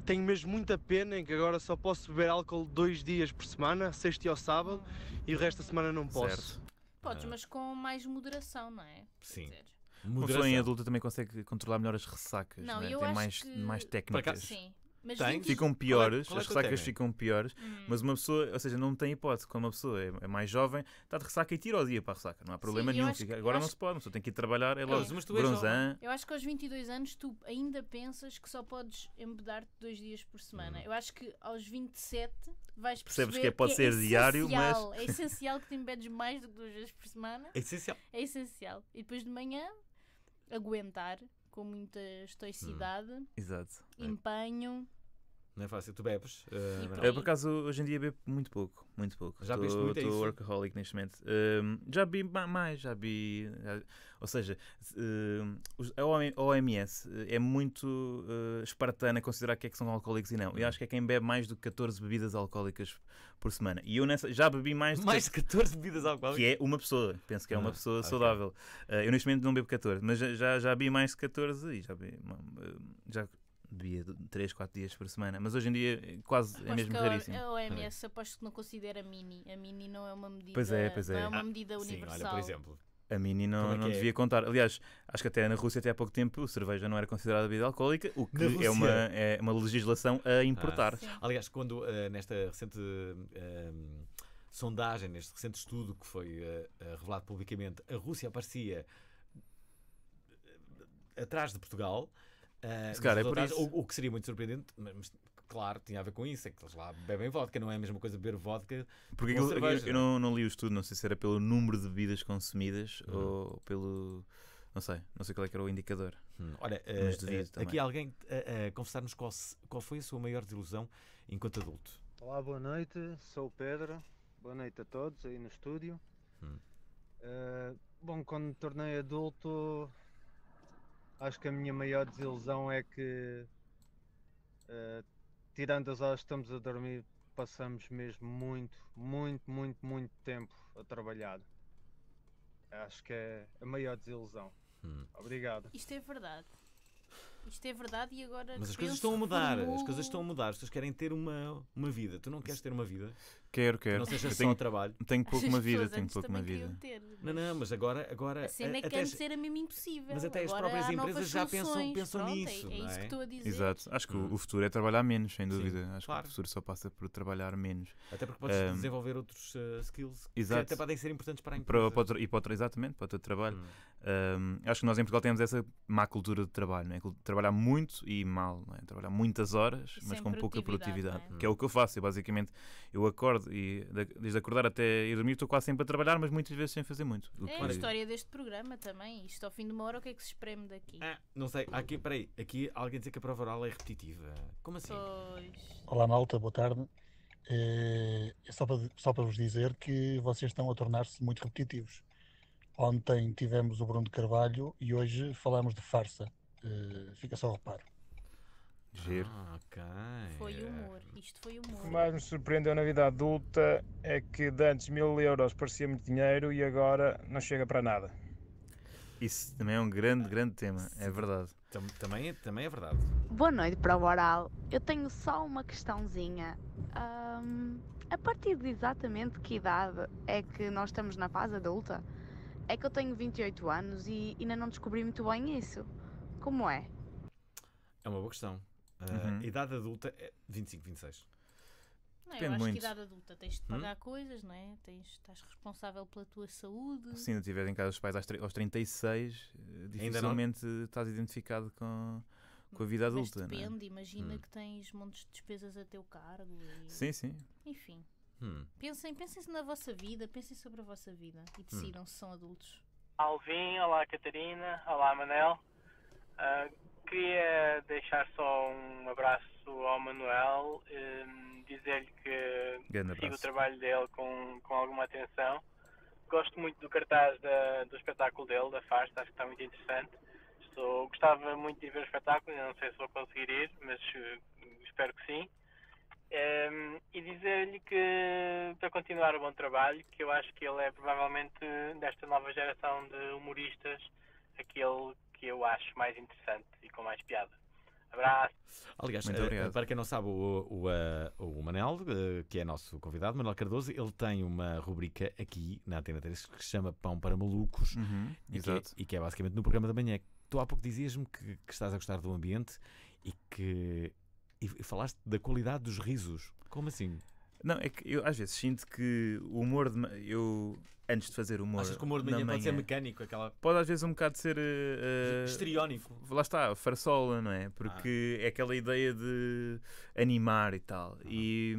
tenho mesmo muita pena em que agora só posso beber álcool dois dias por semana, sexta e ao sábado, hum. e o resto da semana não posso. Certo. Podes, ah. mas com mais moderação, não é? Sim. Moderação. em adulta também consegue controlar melhor as ressacas, não, né? tem mais, que... mais técnicas. Sim. Mas tem. Ficam piores, qual é, qual é, é as ressacas tem? ficam piores, hum. mas uma pessoa, ou seja, não tem hipótese. Quando uma pessoa é, é, mais jovem, está de ressaca e tira o dia para a ressaca, não há problema Sim, nenhum. Agora não se pode, uma pessoa tem que ir trabalhar, é logo Mas tu Eu acho que aos 22 anos tu ainda pensas que só podes embedar-te dois dias por semana. Hum. Eu acho que aos 27 vais perceber. Percebes que, é, pode que é ser diário, mas. É essencial que te embedes mais do que duas vezes por semana. É essencial. É essencial. E depois de manhã, aguentar com muita hum. estoicidade, hum. Exato. empenho. É. Não é fácil. Tu bebes? Uh, eu, por acaso, hoje em dia bebo muito pouco. Muito pouco. Já bebes muito Estou é workaholic neste momento. Ehm, já bebi mais, já bebi... ou seja, ehm, a OMS eh, é muito uh, espartana considerar que é que são alcoólicos e não. Eu hum. acho que é quem bebe mais do que 14 bebidas alcoólicas por semana. E eu nessa, já bebi mais... de mais de 14 bebidas alcoólicas? Que é uma pessoa. Penso que é ah, uma pessoa okay. saudável. Uh, eu neste momento não bebo 14, mas já, já, já bebi mais de 14 e já bebi... Já, bebia 3, 4 dias por semana, mas hoje em dia é quase é aposto é mesmo raríssimo. A OMS aposto que não considera mini. A mini não é uma medida, pois é, pois é. Não é uma ah, medida universal. Sim, olha, por exemplo. A mini não, é não é? devia é? contar. Aliás, acho que até na Rússia, até há pouco tempo, cerveja não era considerada bebida alcoólica, o que é uma, é uma legislação a ah, importar. Ah, Aliás, quando uh, nesta recente. Uh, sondagem, neste recente estudo que foi uh, revelado publicamente, a Rússia aparecia atrás de Portugal Uh, Se é por isso. O, o, que seria muito surpreendente, mas, claro, tinha a ver com isso, é que eles lá bebem vodka, não é a mesma coisa beber vodka. Porque eu, cerveja, eu é? não, não, li o estudo, não sei se era pelo número de bebidas consumidas uhum. ou pelo. Não sei, não sei qual é que era o indicador. Hum. Olha, uh, uh, aqui alguém uh, confessar-nos qual, qual foi a sua maior desilusão enquanto adulto. Olá, boa noite, sou o Pedro, boa noite a todos aí no estúdio. Hum. bom, quando me tornei adulto acho que a minha maior desilusão é que, uh, tirando as horas que estamos a dormir, passamos mesmo muito, muito, muito, muito tempo a trabalhar. Acho que é a maior desilusão. Hum. Obrigado. Isto é verdade. Isto é verdade e agora. Mas as coisas estão a mudar. Como... As coisas estão a mudar. As pessoas querem ter uma, uma vida. Tu não queres ter uma vida? Quero, quero. Não seja só tenho, trabalho. Tenho pouco uma vida, tenho pouco uma vida. Ter, Não, não, mas agora. agora a cena é que antes era mesmo impossível. Mas até agora as próprias empresas já pensam, pensam Pronto, é nisso. É, é, isso que estou a dizer. Exato. Acho que hum. o futuro é trabalhar menos, sem dúvida. Sim, Acho claro. que o futuro só passa por trabalhar menos. Até porque podes um, desenvolver outros uh, skills exato. que até podem ser importantes para a empresa. Para, para, e para, exatamente, para o teu trabalho. Hum. Um, acho que nós em Portugal temos essa má cultura de trabalho, não é? Trabalhar muito e mal, não é? Trabalhar muitas horas, mas com pouca produtividade. É? Que é o que eu faço. Eu basicamente eu acordo e desde acordar até ir dormir estou quase sempre a trabalhar, mas muitas vezes sem fazer muito. É a história deste programa também. Isto ao fim de uma hora, o que é que se espreme daqui? Ah, não sei. Aqui, peraí, aqui alguém dizer que a prova oral é repetitiva. Como assim? Pois. Olá, malta, boa tarde. Eh, é só para, só para vos dizer que vocês estão a tornar-se muito repetitivos. Ontem tivemos o Bruno Carvalho e hoje falamos de farsa. Eh, fica só ao reparo. Giro. Ah, ok. Foi humor. Isto foi humor. O que mais me surpreendeu na vida adulta é que de antes mil euros parecia muito dinheiro e agora não chega para nada. Isso também é um grande, grande tema, é Sim. é verdade. também, também é verdade. Boa noite para o oral. Eu tenho só uma questãozinha. Um, a partir de exatamente que idade é que nós estamos na fase adulta? É que eu tenho 28 anos e ainda não descobri muito bem isso. Como é? É uma boa questão. Uhum. Ah, idade adulta é 25, 26. Não, Depende eu acho muito. que idade adulta tens de pagar hum? coisas, não é? Tens, estás responsável pela tua saúde. Se ainda estiveres em casa dos pais aos 36, eh, dificilmente estás identificado com, com a vida adulta. Mas é? depende, imagina hum. que tens montes de despesas a teu cargo. E... Sim, sim. Enfim. Hum. Pensem, pensem na vossa vida, pensem sobre a vossa vida e decidam hum. se são adultos. Alvin, olá Catarina, olá Manel. Uh, queria deixar só um abraço ao Manuel, um, ehm, dizer-lhe que sigo o trabalho dele com, com alguma atenção. Gosto muito do cartaz da, do espetáculo dele, da Fasta, acho que está muito interessante. Estou, gostava muito de ver o espetáculo, não sei se vou conseguir ir, mas eh, espero que sim. Um, ehm, e dizer-lhe que para continuar o bom trabalho, que eu acho que ele é provavelmente desta nova geração de humoristas aquele que eu acho mais interessante e com mais piada. Abraço. Aliás, eh, para quem não sabe, o, o, eh, o, Manel, eh, que é nosso convidado, Manuel Cardoso, ele tem uma rubrica aqui na Antena 3 que se chama Pão para Malucos uhum, e, é, exato. Que, e que é basicamente no programa da manhã. Tu há pouco dizias-me que, que estás a gostar do ambiente e que e falaste da qualidade dos risos. Como assim? Não, é que eu às vezes sinto que o humor de. Eu antes de fazer humor. Achas que o humor de manhã, pode ser mecânico? Aquela... Pode às vezes um bocado ser. Uh, eh, Estriónico. Eh, lá está, farsola, não é? Porque ah. é aquela ideia de animar e tal. Ah. E,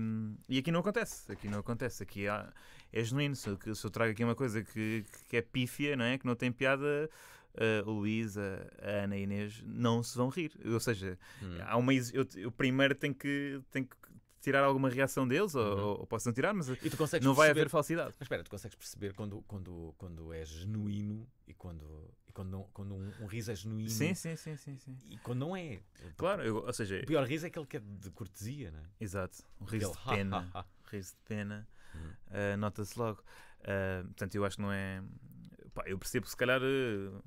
e aqui não acontece. Aqui não acontece. Aqui há, é genuíno. Se, se eu trago aqui uma coisa que, que é pífia, não é? Que não tem piada. Uh, o Luísa, a Ana e a Inês não se vão rir. Ou seja, hum. há uma, eu, eu primeiro tenho que, tenho que tirar alguma reação deles, ou, uhum. possam tirar, mas não perceber... vai haver falsidade. Mas espera, tu consegues perceber quando, quando, quando é genuíno e quando, e quando, quando um, um, riso é genuíno. Sim, sim, sim, sim, sim. E quando não é. Claro, eu, ou seja. O pior riso é aquele que é de cortesia, não é? Exato. Um riso aquele de pena. riso de pena. Uh, Nota-se logo. Uh, portanto, eu acho que não é. Pá, eu percebo, se calhar. Uh,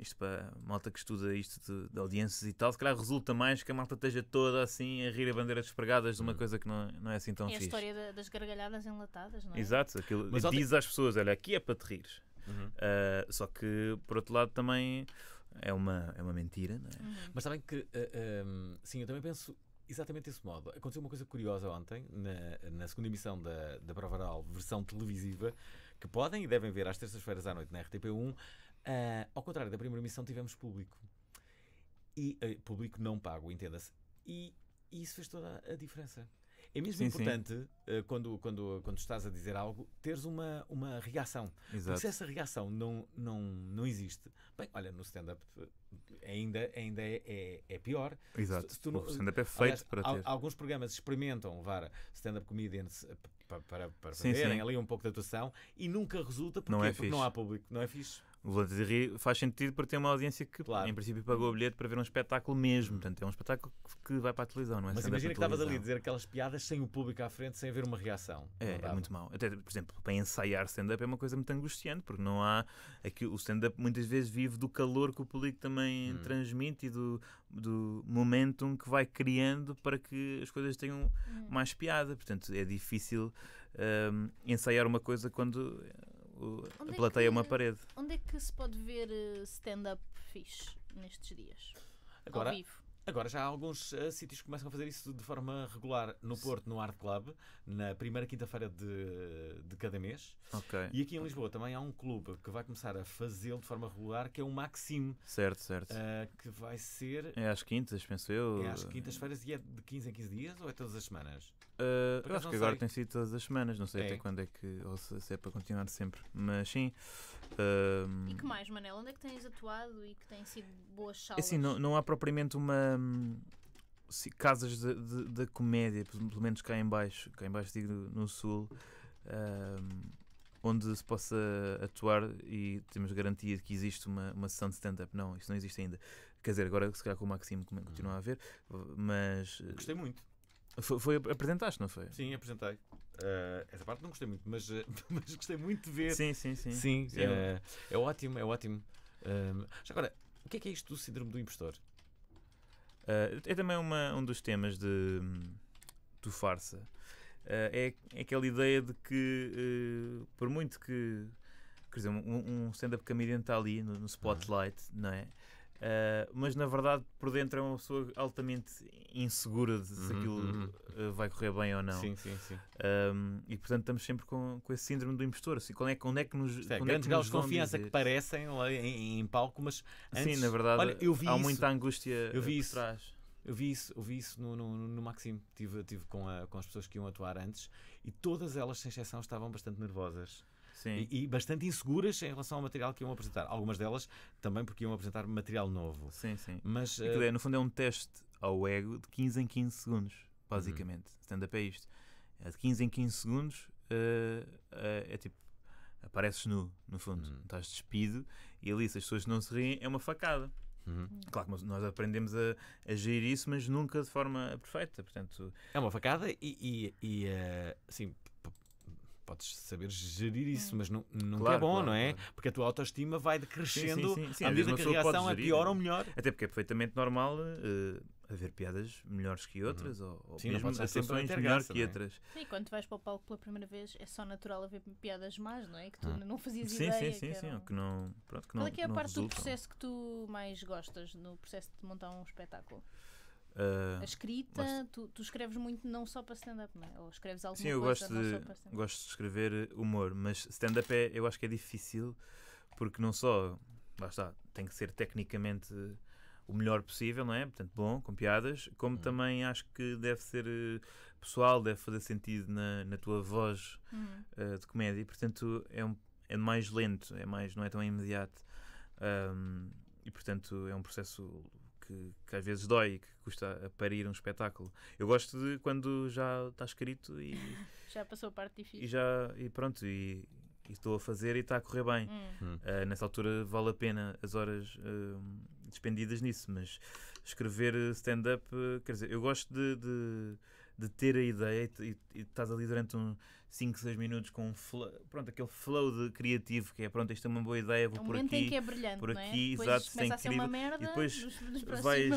isto para a malta que estuda isto de, de, audiências e tal, se calhar resulta mais que a malta esteja toda assim a rir a bandeiras despregadas de uma hum. coisa que não, é, não é assim tão é fixe. É a história das gargalhadas enlatadas, não é? Exato, aquilo Mas diz às pessoas: olha, aqui é para te rir. Uhum. Uh, só que, por outro lado, também é uma, é uma mentira, não é? Uhum. Mas sabem que, uh, ah, um, ah, sim, eu também penso exatamente desse modo. Aconteceu uma coisa curiosa ontem, na, na segunda emissão da, da Prova Oral, versão televisiva, que podem e devem ver às terças-feiras à noite na RTP1. Uh, ao contrário da primeira missão, tivemos público. E uh, público não pago, entenda-se. E, e, isso fez toda a diferença. É mesmo sim, importante, sim. Uh, eh, quando, quando, quando estás a dizer algo, teres uma, uma reação. Exato. Porque se essa reação não, não, não existe, bem, olha, no stand-up eh, ainda, ainda é, é, é pior. Exato. Se, se o stand-up é feito aliás, para ter. Alguns programas experimentam levar stand-up comedians para, para, para sim, fazerem ali um pouco de atuação e nunca resulta é porque não, é porque não há público, não é fixe. O Volante de Rio faz sentido para ter uma audiência que, claro. em princípio, pagou o bilhete para ver um espetáculo mesmo. Portanto, é um espetáculo que vai para a televisão, não é? Mas imagina que estavas ali a dizer aquelas piadas sem o público à frente, sem haver uma reação. É, é muito mau. Até, por exemplo, para ensaiar stand-up é uma coisa muito angustiante, porque não há. Aqui, o stand-up muitas vezes vive do calor que o público também hum. transmite e do, do momentum que vai criando para que as coisas tenham hum. mais piada. Portanto, é difícil um, ensaiar uma coisa quando a é plateia é, que, uma parede. Onde é que se pode ver eh, stand-up fixe nestes dias? Agora, ao vivo. Agora já há alguns uh, sítios que começam a fazer isso de forma regular. No Porto, no Art Club, na primeira quinta-feira de cada mês. Okay. E aqui em Lisboa também há um clube que vai começar a fazê-lo de forma regular, que é o Maxim. Certo, certo. Uh, que vai ser. É às quintas, penso eu. É às quintas-feiras e é de 15 em 15 dias ou é todas as semanas? Uh, acho que agora sei. tem sido todas as semanas, não sei é. até quando é que. ou se, se, é para continuar sempre. Mas sim. Uh... E que mais, Manel? Onde é que tens atuado e que têm sido boas salas? É assim, não, não há propriamente uma hum, casas da comédia, pelo menos cá em baixo, cá em baixo digo no sul, onde se possa atuar e temos garantia de que existe uma, uma sessão de stand-up. Não, isso não existe ainda. Quer dizer, agora se calhar com o Maxime é uhum. continua a haver, mas. Eh, gostei muito. Foi, foi apresentaste, não foi? Sim, apresentei. Uh, essa parte não gostei muito, mas, eh, mas gostei muito de ver. Sim, sim, sim. Sim, sim. É, é ótimo, é ótimo. Uh, agora, o que é que é isto do síndrome do impostor? Uh, é também uma, um dos temas de, hum, do farsa. Eh, é, é aquela ideia de que, eh, por muito que quer dizer, um, um stand-up comedian está ali no, no spotlight, uhum. não é? Uh, mas na verdade, por dentro é uma pessoa altamente insegura de se uhum, aquilo uhum. vai correr bem ou não. Sim, sim, sim. Ehm, e portanto, estamos sempre com, com esse síndrome do impostor. Assim, quando, é, quando é que nos. Isto é, é grandes é galos de confiança dizer? que parecem em, em, palco, mas. Antes, sim, na verdade, olha, há isso. muita angústia eu vi por trás. Eu vi isso, eu vi isso no, no, no Maximo tive, tive com, a, com as pessoas que iam atuar antes e todas elas, sem exceção, estavam bastante nervosas. E, e, bastante inseguras em relação ao material que iam apresentar. Algumas delas também porque iam apresentar material novo. Sim, sim. Mas, eh, é, no fundo é um teste ao ego de 15 em 15 segundos, basicamente. Uhum. Stand-up é isto. É de 15 em 15 segundos uh, uh, é tipo. Apareces nu, no fundo, uhum. estás despido e ali, se as pessoas não se riem, é uma facada. Uhum. Claro que nós aprendemos a, a gerir isso, mas nunca de forma perfeita. Portanto... É uma facada e, e, e assim, podes saber gerir isso, mas não, não é claro, é bom, claro, não é? Claro. Porque a tua autoestima vai decrescendo sim, sim, sim, à medida que a reação é pior ou melhor. Até porque é perfeitamente normal. Uh haver piadas melhores que uhum. outras uhum. ou, ou Sim, mesmo melhores que é? outras. Sim, quando vais para o palco pela primeira vez é só natural haver piadas más, não é? Que tu ah. não fazias sim, ideia. Sim, sim, sim, eram... que não, pronto, Qual é que é a parte do processo que tu mais gostas no processo de montar um espetáculo? Uh, a escrita, tu, tu, escreves muito não só para stand-up, não é? Ou escreves algo Sim, eu coisa, gosto de, gosto de escrever humor, mas stand-up é, eu acho que é difícil porque não só, lá está, tem que ser tecnicamente o melhor possível, não é? Portanto, bom, com piadas, como uhum. também acho que deve ser eh, pessoal, deve fazer sentido na, na tua voz uhum. uh, de comédia, portanto é, um, é mais lento, é mais, não é tão imediato. Um, e portanto é um processo que, que, às vezes dói, que custa a parir um espetáculo. Eu gosto de quando já está escrito e. já passou a parte difícil. E já. E pronto, e, e estou a fazer e está a correr bem. Hum. Uh, nessa altura vale a pena as horas. Uh, despendidas nisso, mas escrever eh, stand-up, eh, quer dizer, eu gosto de, de, de ter a ideia e, e, estás ali durante um 5, 6 minutos com um flow, pronto, aquele flow de criativo que é, pronto, isto é uma boa ideia, é vou um por aqui, que é brilhante, por é? aqui, é? depois exato, começa a ser uma merda, e depois nos, nos vais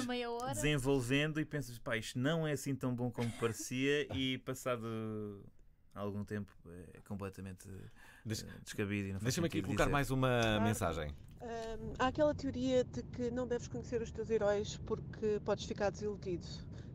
desenvolvendo e pensas, pá, isto não é assim tão bom como parecia e passado há algum tempo é completamente eh, Deixa, descabido Deixa-me aqui colocar dizer. mais uma claro. mensagem. há aquela teoria de que não deves conhecer os teus heróis porque podes ficar desiludido.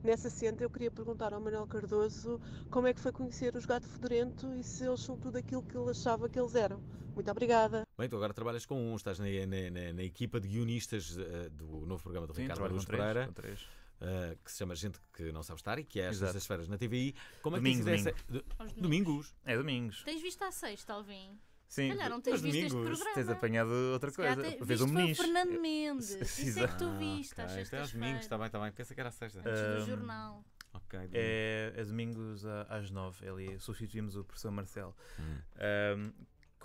Nessa senda, eu queria perguntar ao Manuel Cardoso como é que foi conhecer os Gato Fedorento e se eles são tudo aquilo que ele achava que eles eram. Muito obrigada. Bem, tu agora trabalhas com um, estás na, na, na, na equipa de guionistas uh, do novo programa do Sim, Ricardo Barros Pereira. Com três. Eh, que se chama Gente que Não Sabe Estar e que é às sextas-feiras na TVI. Como é que domingo, Domingos. É domingos. Tens visto à sexta, Alvin? Sim, Olha, não tens visto domingos, este programa. Tens apanhado outra coisa. Te... Vês o ministro. o Fernando é. Mendes. Isso é que tu viste ah, okay. às é sextas domingos, está bem, está bem. Pensa que era à sexta. Antes um... do jornal. Okay, é, é domingos às nove. Ali substituímos o professor Marcelo. Hum.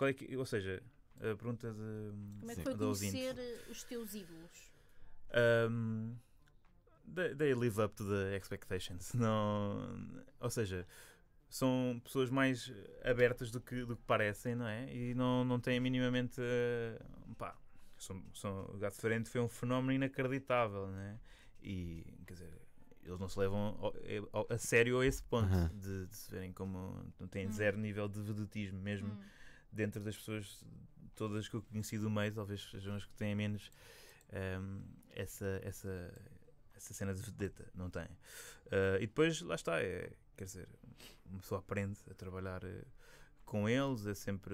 Um, é que, ou seja, a pergunta de. Como é que foi conhecer ouvinte. os teus ídolos? Um, They, live up to the expectations. Não, ou seja, são pessoas mais abertas do que, do que parecem, não é? E não, não têm minimamente. Eh, pá, são, são, o Gato diferente foi um fenómeno inacreditável, não é? E, quer dizer, eles não se levam eh, a sério a esse ponto uhum. de, de, se verem como. Não têm uhum. zero nível de vedutismo mesmo. Uhum. Dentro das pessoas, todas que eu conheci do meio, talvez sejam as que têm menos um, ehm, essa, essa, essa cena de vedeta, não tem. Uh, e depois, lá está, é, quer dizer, uma pessoa aprende a trabalhar eh, com eles, é sempre.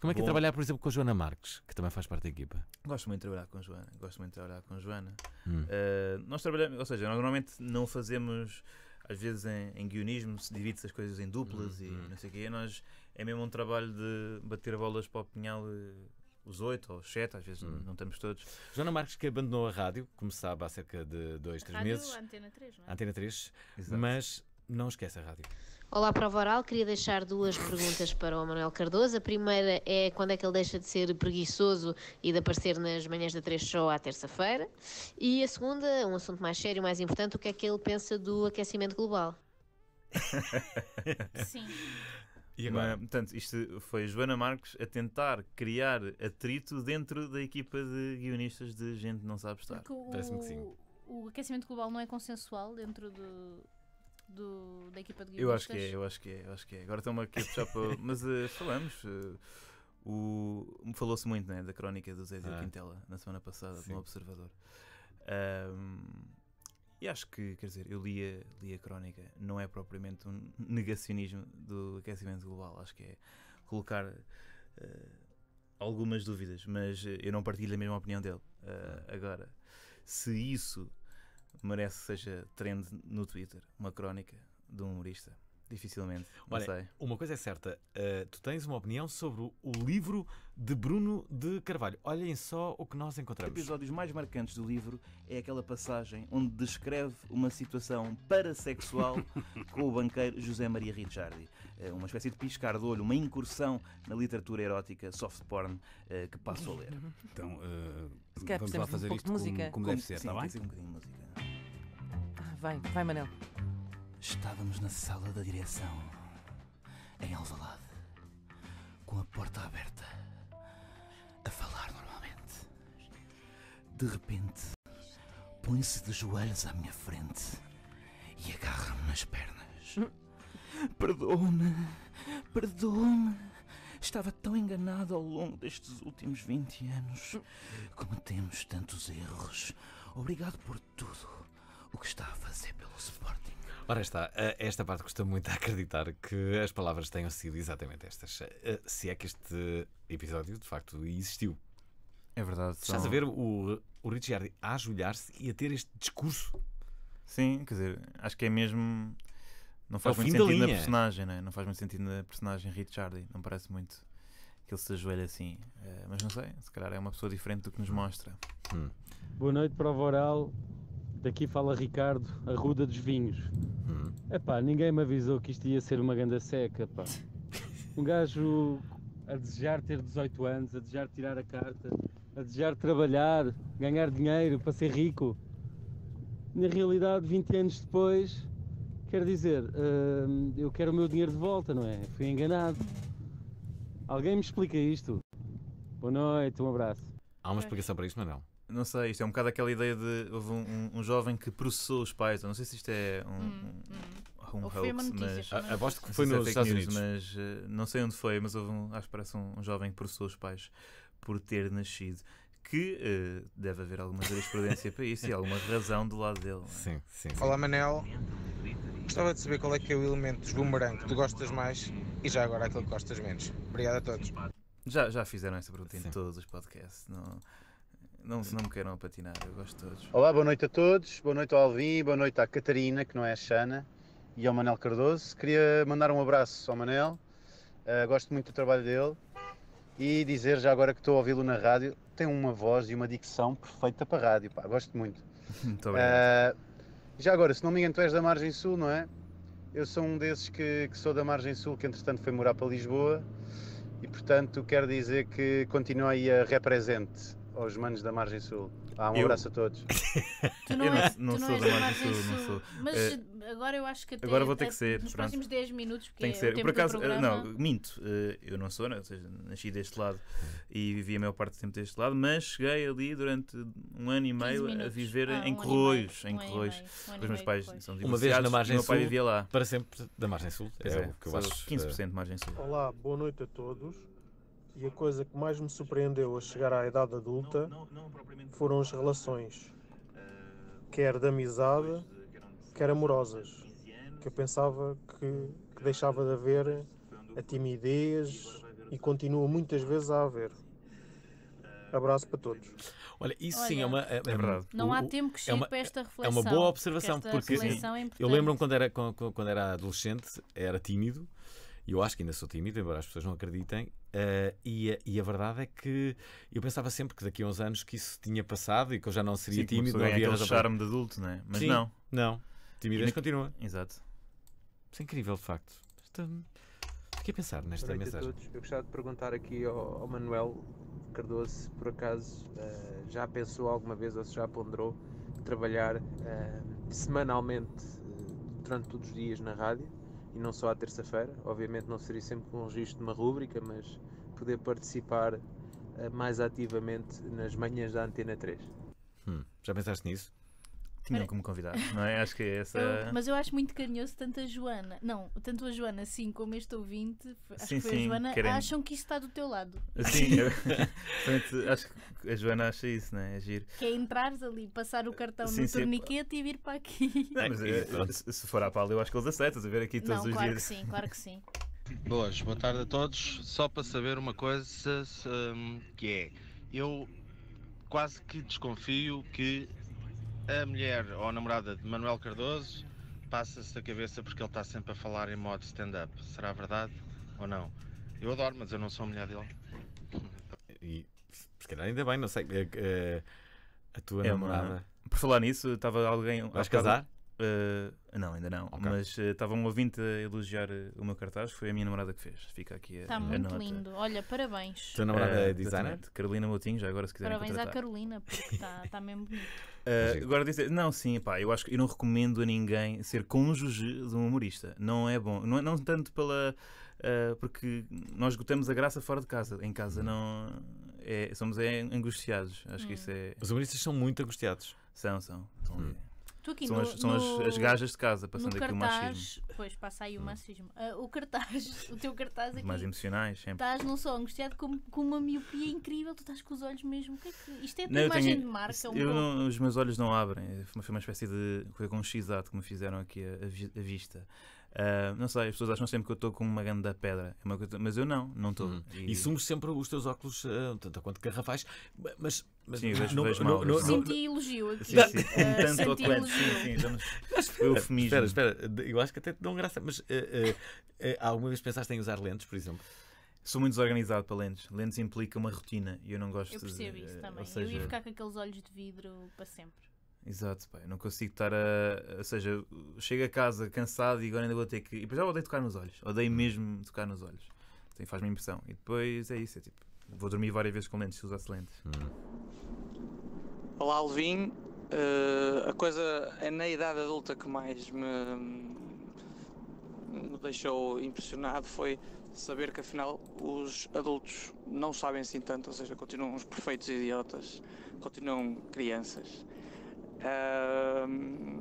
Como é que é trabalhar, por exemplo, com a Joana Marques, que também faz parte da equipa? Gosto muito de trabalhar com a Joana. Gosto muito de trabalhar com a Joana. Hum. Uh, nós trabalhamos, ou seja, nós normalmente não fazemos, às vezes em, em guionismo, se divide as coisas em duplas hum, e hum. não sei o quê. Nós, é mesmo um trabalho de bater bolas para o pinhal. E, eh, os oito ou os sete, às vezes hum. não temos todos. Joana Marques que abandonou a rádio, como sabe, há cerca de dois, três rádio, meses. Antena 3, não é? Antena 3, Exato. mas não esquece a rádio. Olá, prova oral. Queria deixar duas perguntas para o Manuel Cardoso. A primeira é quando é que ele deixa de ser preguiçoso e de aparecer nas manhãs da 3 Show à terça-feira? E a segunda, um assunto mais sério, mais importante, o que é que ele pensa do aquecimento global? Sim. E é? agora, portanto, isto foi Joana Marques a tentar criar atrito dentro da equipa de guionistas de Gente Não Sabe Estar. Parece-me que sim. O aquecimento global não é consensual dentro do, do da equipa de é, guionistas? Eu acho que é, eu acho que é, eu acho que é. Agora tem me aqui a puxar para. Mas uh, falamos. Uh, o... Falou-se muito né, da crónica do Zé ah. Quintela na semana passada, sim. Observador. Um, e acho que, quer dizer, eu li a, li a crónica, não é propriamente um negacionismo do aquecimento global, acho que é colocar uh, algumas dúvidas, mas eu não partilho a mesma opinião dele. Uh, agora, se isso merece que seja trend no Twitter, uma crónica de um humorista Dificilmente. Olha, sei. uma coisa é certa, uh, tu tens uma opinião sobre o livro de Bruno de Carvalho. Olhem só o que nós encontramos. Um dos Episódios mais marcantes do livro é aquela passagem onde descreve uma situação parasexual com o banqueiro José Maria Ricciardi. Uh, uma espécie de piscar de olho, uma incursão na literatura erótica soft porn uh, que passo a ler. Então, vamos lá fazer um isto como, como, deve ser, está bem? Um bocadinho de música. Ah, vai, vai Manel. Estávamos na sala da direção, em Alvalade, com a porta aberta, a falar normalmente. De repente, põe-se de joelhos à minha frente e agarra-me nas pernas. Perdoa-me, perdoa-me. Estava tão enganado ao longo destes últimos 20 anos. Cometemos tantos erros. Obrigado por tudo o que está a fazer pelo Sporting. Ora está, eh, esta parte custa muito a acreditar que as palavras tenham sido exatamente estas. Eh, se é que este episódio de facto existiu. É verdade. São... Estás a ver o, o Richard a ajoelhar-se e a ter este discurso? Sim, quer dizer, acho que é mesmo. Não faz é muito sentido na personagem, é? não faz muito sentido na personagem Richard, não parece muito que ele se ajoelhe assim. Eh, mas não sei, se calhar é uma pessoa diferente do que nos hum. mostra. Hum. Boa noite, prova oral. Daqui fala Ricardo, a Ruda dos Vinhos. Hum. Epá, ninguém me avisou que isto ia ser uma ganda seca, pá. Um gajo a desejar ter 18 anos, a desejar tirar a carta, a desejar trabalhar, ganhar dinheiro para ser rico. Na realidade, 20 anos depois, quer dizer, uh, eu quero o meu dinheiro de volta, não é? Fui enganado. Alguém me explica isto? Boa noite, um abraço. Há uma explicação para isso, Manuel? Não sei, isto é um bocado aquela ideia de houve um, um, um jovem que processou os pais. Eu não sei se isto é um, hum, um, hum. um hoax, foi notícia, mas. Aposto que foi nos é Estados Unidos. Mas uh, não sei onde foi, mas houve um, acho que parece um, jovem que processou os pais por ter nascido. Que uh, deve haver alguma jurisprudência para isso e alguma razão do lado dele. É? Sim, sim. Olá, Manel. Gostava de saber qual é que é o elemento de boomerang que tu gostas mais e já agora aquele que gostas menos. Obrigado a todos. Já, já fizeram essa pergunta sim. em todos os podcasts. Não... Não, não me queiram a patinar, eu gosto de todos. Olá, boa noite a todos. Boa noite ao Alvin, boa noite à Catarina, que não é a Xana, e ao Manel Cardoso. Queria mandar um abraço ao Manel. Uh, gosto muito do trabalho dele. E dizer, já agora que estou a ouvi-lo na rádio, tem uma voz e uma dicção perfeita para a rádio. Pá, gosto muito. muito obrigado. Uh, já agora, se não me engano, tu és da Margem Sul, não é? Eu sou um desses que, que sou da Margem Sul, que entretanto foi morar para Lisboa. E portanto, quero dizer que aí a represente aos manos da Margem Sul. Ah, um eu? abraço a todos. tu não, eu não, és, não tu não sou da Margem, Sul, Sul, não sou. Mas eh, eh, agora eu acho que até, agora vou ter que eh, ser. Nos pronto. próximos 10 minutos, porque Tem que é ser. É Por acaso, não, minto, eu não sou, não, né? ou seja, nasci deste lado e vivi a maior parte do tempo deste lado, mas cheguei ali durante um ano e meio a viver ah, em um Corroios, em Corroios. Um os meus pais são Uma vez na Margem sul. meu pai vivia lá. para sempre da Margem Sul. É, é o que eu acho. 15% Margem Sul. Olá, boa noite a todos e a coisa que mais me surpreendeu a chegar à idade adulta foram as relações, quer de amizade, quer amorosas, que eu pensava que, que deixava de haver a timidez e continua muitas vezes a haver. Abraço para todos. Olha, isso Olha, sim é uma. É, é verdade. Não o, há tempo que é chegue é para esta reflexão. É uma boa observação, porque é eu lembro-me quando era, quando, quando era adolescente, era tímido eu acho que ainda sou tímido, embora as pessoas não acreditem, uh, e, a, e, a verdade é que eu pensava sempre que daqui a uns anos que isso tinha passado e que eu já não seria Sim, tímido. Não havia aquele charme de adulto, não é? Mas Sim, não. Não. Timidez e continua. Exato. Isso é incrível, de facto. É Fiquei a pensar nesta Boa mensagem. A todos. Eu gostava de perguntar aqui ao, ao Manuel Cardoso se por acaso uh, já pensou alguma vez ou se já ponderou trabalhar uh, semanalmente durante todos os dias na rádio e não só à terça-feira. Obviamente não seria sempre com o registro de uma rúbrica, mas poder participar eh, mais ativamente nas manhãs da Antena 3. Hum, já pensaste nisso? Tinham como convidar, não é? Acho que é essa. Eu, mas eu acho muito carinhoso tanto a Joana, não, tanto a Joana assim como este ouvinte, acho sim, que foi sim, a Joana, querendo. acham que isto está do teu lado. Sim, eu, acho que a Joana acha isso, não né? é? Agir. Que é entrares ali, passar o cartão sim, no torniquete e vir para aqui. Não, mas, é, se for à pala, eu acho que eles aceitam, a ver aqui todos não, os claro dias. Claro que sim, claro que sim. Boas, boa tarde a todos. Só para saber uma coisa hum, que é, eu quase que desconfio que a mulher ou a namorada de Manuel Cardoso passa-se da cabeça porque ele está sempre a falar em modo stand-up. Será verdade ou não? Eu adoro, mas eu não sou a mulher dele. E se calhar ainda bem, não sei. A, eh, a, eh, a tua é namorada. Uma... Por falar nisso, estava alguém. Vais casar? Uh, não, ainda não. Okay. Mas uh, eh, estavam um ouvinte a elogiar eh, o meu cartaz, foi a minha namorada que fez. Fica aqui a, Está muito nota. lindo. Olha, parabéns. Tua namorada é designer? Carolina Moutinho, já agora se Parabéns contratar. à Carolina, porque está tá mesmo bonito. Uh, agora dizer, não, sim, pá, eu acho que eu não recomendo a ninguém ser cônjuge de um humorista. Não é bom. Não, é, não tanto pela. Uh, porque nós esgotamos a graça fora de casa. Em casa hum. não. É, somos é, angustiados. Acho hum. que isso é. Os humoristas são muito angustiados. São, são. Hum são, no, as, são no, as, as, gajas de casa, passando aqui cartaz, o machismo. Pois, passa aí o hum. machismo. Uh, o cartaz, o teu cartaz aqui. Mais emocionais, sempre. Estás não só angustiado, como com uma miopia incrível, tu estás com os olhos mesmo. O que é que, isto é a tua imagem tenho, de marca. Um eu não, os meus olhos não abrem. Foi uma espécie de. Foi com um x que me fizeram aqui a, a vista. Uh, não sei, as pessoas acham sempre que eu estou com uma grande pedra, é mas eu não, não estou. Hum. E... e sumo sempre os teus óculos, uh, tanto quanto garrafais, mas. mas sim, vejo, não, vejo não, mal, não, não, senti elogio aqui. Sim, sim, Uh, tanto Sim, sim, estamos. Então eh, eufemismo. Espera, espera, eu acho que até te dão graça, mas uh, alguma vez pensaste em usar lentes, por exemplo? Sou muito desorganizado para lentes. Lentes implica uma rotina e eu não gosto eu de. Eu percebo isso também. Seja... Eu ia ficar com aqueles olhos de vidro para sempre. Exato, pá, eu não consigo estar a. Ou seja, chego a casa cansado e agora ainda vou ter que. E depois já odeio tocar nos olhos, odeio uhum. mesmo tocar nos olhos. Então faz-me impressão. E depois é isso, é tipo, vou dormir várias vezes com lentes se usasse lentes. Hum. Olá, Alvin. Uh, a coisa é na idade adulta que mais me, me deixou impressionado foi saber que afinal os adultos não sabem assim tanto, ou seja, continuam os perfeitos idiotas, continuam crianças. Uh,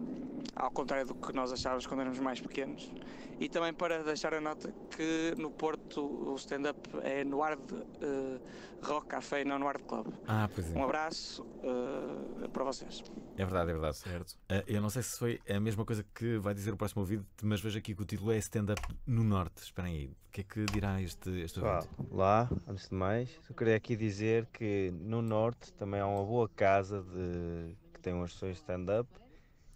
ao contrário do que nós achávamos quando éramos mais pequenos. E também para deixar a nota que no Porto o stand-up é no Hard uh, eh, Rock Café, não no Hard Club. Ah, pois é. Um abraço uh, para vocês. É verdade, é verdade. Certo. Eh, eu não sei se foi a mesma coisa que vai dizer o próximo ouvido, mas vejo aqui que o título é Stand-up no Norte. Esperem aí. O que é que dirá este, este ouvinte? Olá, antes de mais, eu queria aqui dizer que no Norte também há uma boa casa de tem umas sessões stand-up,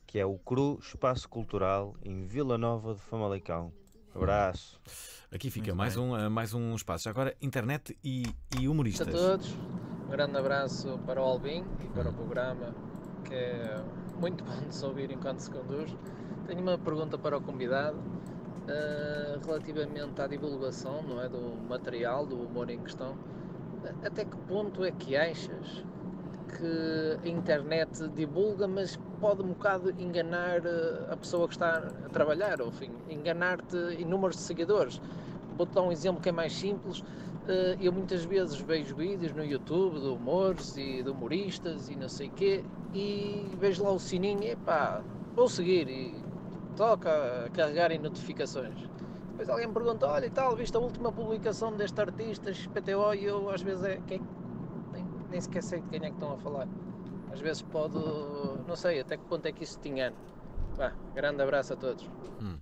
que é o Cru Espaço Cultural em Vila Nova de Famalicão. Abraço. Aqui fica mais um, eh, mais um espaço. Agora, internet e, e humoristas. A todos. Um grande abraço para o Albin e para o programa, que é muito bom de se ouvir enquanto se conduz. Tenho uma pergunta para o convidado uh, relativamente à divulgação não é, do material, do humor em questão. Eh, até que ponto é que achas que a internet divulga, mas pode um bocado enganar eh, a pessoa que está a trabalhar, ou enfim, enganar-te em números de seguidores. Vou-te dar um exemplo que é mais simples. Eh, eu muitas vezes vejo vídeos no YouTube de humores e de humoristas e não sei o quê, e vejo lá o sininho, e pá, vou seguir e toca a carregar em notificações. Depois alguém me pergunta, olha e tal, viste a última publicação deste artista, XPTO, e eu às vezes é, quem, nem sequer sei de quem é que estão a falar. Às vezes pode. Não sei até que ponto é que isso tinha ano. Vá, grande abraço a todos. Hum,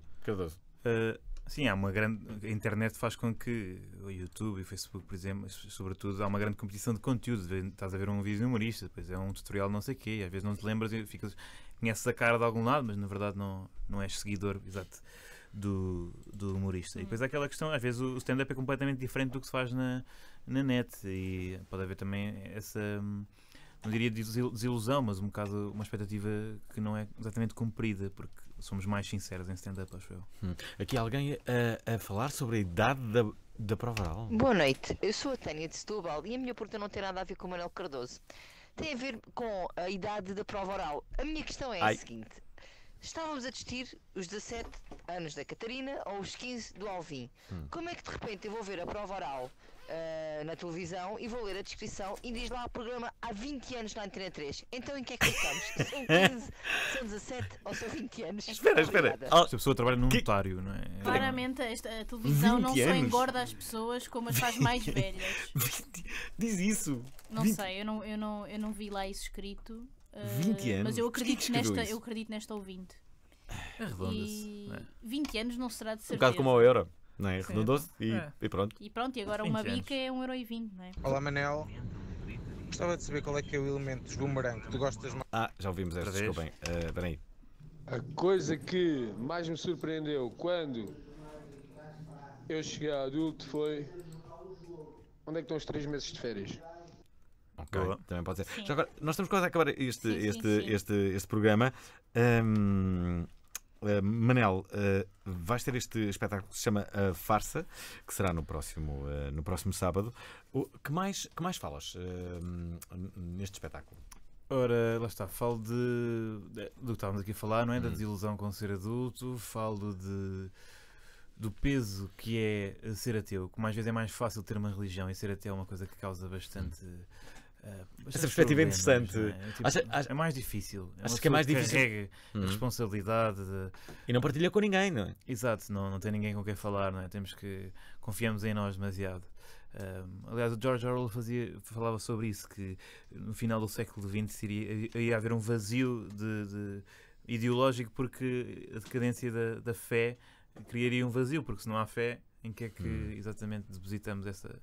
Uh, sim, há uma grande. A internet faz com que o YouTube e o Facebook, por exemplo, sobretudo, há uma grande competição de conteúdo. Estás a ver um vídeo humorista, depois é um tutorial não sei o quê, às vezes não te lembras e ficas. conheces a cara de algum lado, mas na verdade não, não és seguidor, exato, do, do humorista. E hum. depois há aquela questão, às vezes o stand-up é completamente diferente do que se faz na, na net. E pode haver também essa, hum, não diria desilusão, mas um bocado uma expectativa que não é exatamente cumprida, porque somos mais sinceros em stand-up, acho eu. Hum. Aqui alguém a, a falar sobre a idade da, da prova oral. Boa noite, eu sou a Tânia de Setúbal e a minha pergunta não tem nada a ver com o Manuel Cardoso. Tem a ver com a idade da prova oral. A minha questão é Ai. a seguinte: Estávamos a discutir os 17 anos da Catarina ou os 15 do Alvin. Hum. Como é que de repente eu vou ver a prova oral uh, na televisão e vou ler a descrição e diz lá o programa há 20 anos na Antena 3. Então em que é que estamos? são 15, são 17 ou são 20 anos? Espera, espera. Esta pessoa trabalha num que... notário, não é? Claramente esta, a televisão não anos? só engorda as pessoas como as faz mais velhas. diz isso. Não 20... sei, eu não, eu, não, eu não vi lá isso escrito. Uh, eh, 20 anos? Mas eu é acredito, que nesta, eu acredito nesta ouvinte. Arredonda-se. É e... É. 20 anos não será de certeza. Um bocado como ao euro não né? é? redondou se e, é. e, pronto. E pronto, e agora uma bica é 1,20€, não é? Olá Manel, gostava de saber qual é que é o elemento dos boomerang que tu gostas mais. Ah, já ouvimos esta, desculpem. Uh, ah, peraí. A coisa que mais me surpreendeu quando eu cheguei a adulto foi. Onde é que estão os 3 meses de férias? Ok, também pode ser. Já agora, nós estamos quase a acabar este, sim, este, sim, este, este, este programa. Um... Uh, Manel, uh, vais ter este espetáculo que se chama A Farsa, que será no próximo, uh, no próximo sábado. O que mais, que mais falas neste espetáculo? Ora, lá está, falo de, de, do que estávamos aqui a falar, não é? Da hum. desilusão com ser adulto, falo de do peso que é ser ateu, que mais vezes é mais fácil ter uma religião e ser ateu é uma coisa que causa hum. bastante Uh, Essa perspectiva é interessante. É? é? Tipo, é mais difícil. É acho que é mais difícil. Carrega uhum. a responsabilidade. De... E não partilha com ninguém, não é? Exato, não, não tem ninguém com quem falar, não é? Temos que. Confiamos em nós demasiado. Um, ah, aliás, o George Orwell fazia, falava sobre isso: que no final do século XX iria, haver um vazio de, de ideológico, porque a decadência da, da fé criaria um vazio, porque se não há fé, em que é que hum. exatamente depositamos essa,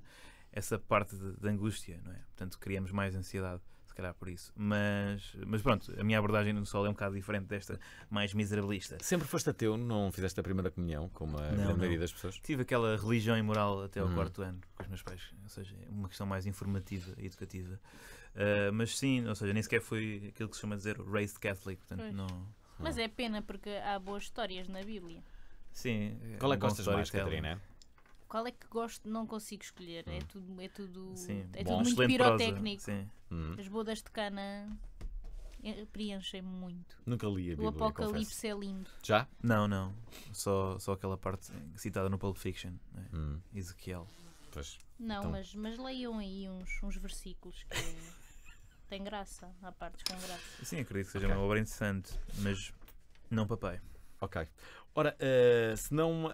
essa parte de, de, angústia, não é? Portanto, criamos mais ansiedade, se calhar por isso. Mas, mas pronto, a minha abordagem no sol é um bocado diferente desta mais miserabilista. Sempre foste ateu, não fizeste a primeira comunhão, como a não, maioria das pessoas? Tive aquela religião e moral até ao hum. quarto ano com os meus pais, ou seja, é uma questão mais informativa e educativa. Uh, mas sim, ou seja, nem sequer foi aquilo que se chama dizer raised Catholic, portanto, não. Mas é pena porque há boas histórias na Bíblia. Sim. Qual é, é que gostas mais, Catarina? Qual é que gosto? Não consigo escolher. É hum. É tudo, é tudo, Sim, é bom, tudo muito pirotécnico. Hum. As bodas de cana preenchem-me muito. Nunca li a Bíblia. O Apocalipse é lindo. Já? Não, não. Só, só aquela parte citada no Pulp Fiction, né? hum. Ezequiel. Pois. Não, então... mas, mas leiam aí uns, uns versículos que tem graça. Há partes com graça. Sim, acredito que seja okay. uma obra interessante, mas não papai. Ok. Ora, uh, se não uh,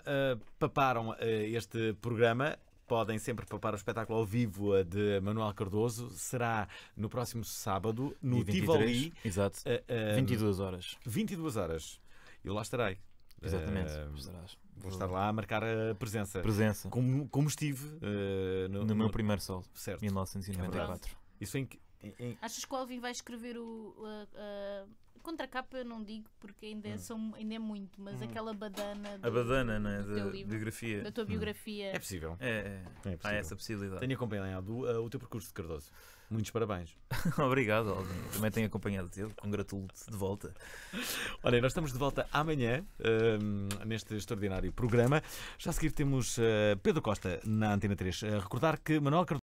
paparam uh, este programa, podem sempre papar o espetáculo ao vivo de Manuel Cardoso. Será no próximo sábado, no Tivoli. Exato. Uh, 22 horas. 22 horas. Eu lá estarei. Exatamente. Vou estar lá a marcar a presença. Presença. Como, como estive no, no, meu primeiro sol, certo. 1994. É Isso em que. em... Achas que o Alvin vai escrever o, uh, uh, Contra capa eu não digo porque ainda, hum. Ah. são, ainda é muito, mas hum. aquela badana. Do, a badana, né? Da biografia. Da tua hum. biografia. Hum. É possível. É, é. é possível. Há essa possibilidade. Tenho acompanhado uh, o teu percurso de Cardoso. Muitos parabéns. Obrigado, Alvin. Também tenho acompanhado teu. Congratulo-te de volta. Olha, nós estamos de volta amanhã uh, neste extraordinário programa. Já a seguir temos uh, Pedro Costa na Antena 3. recordar que Manuel Cardoso.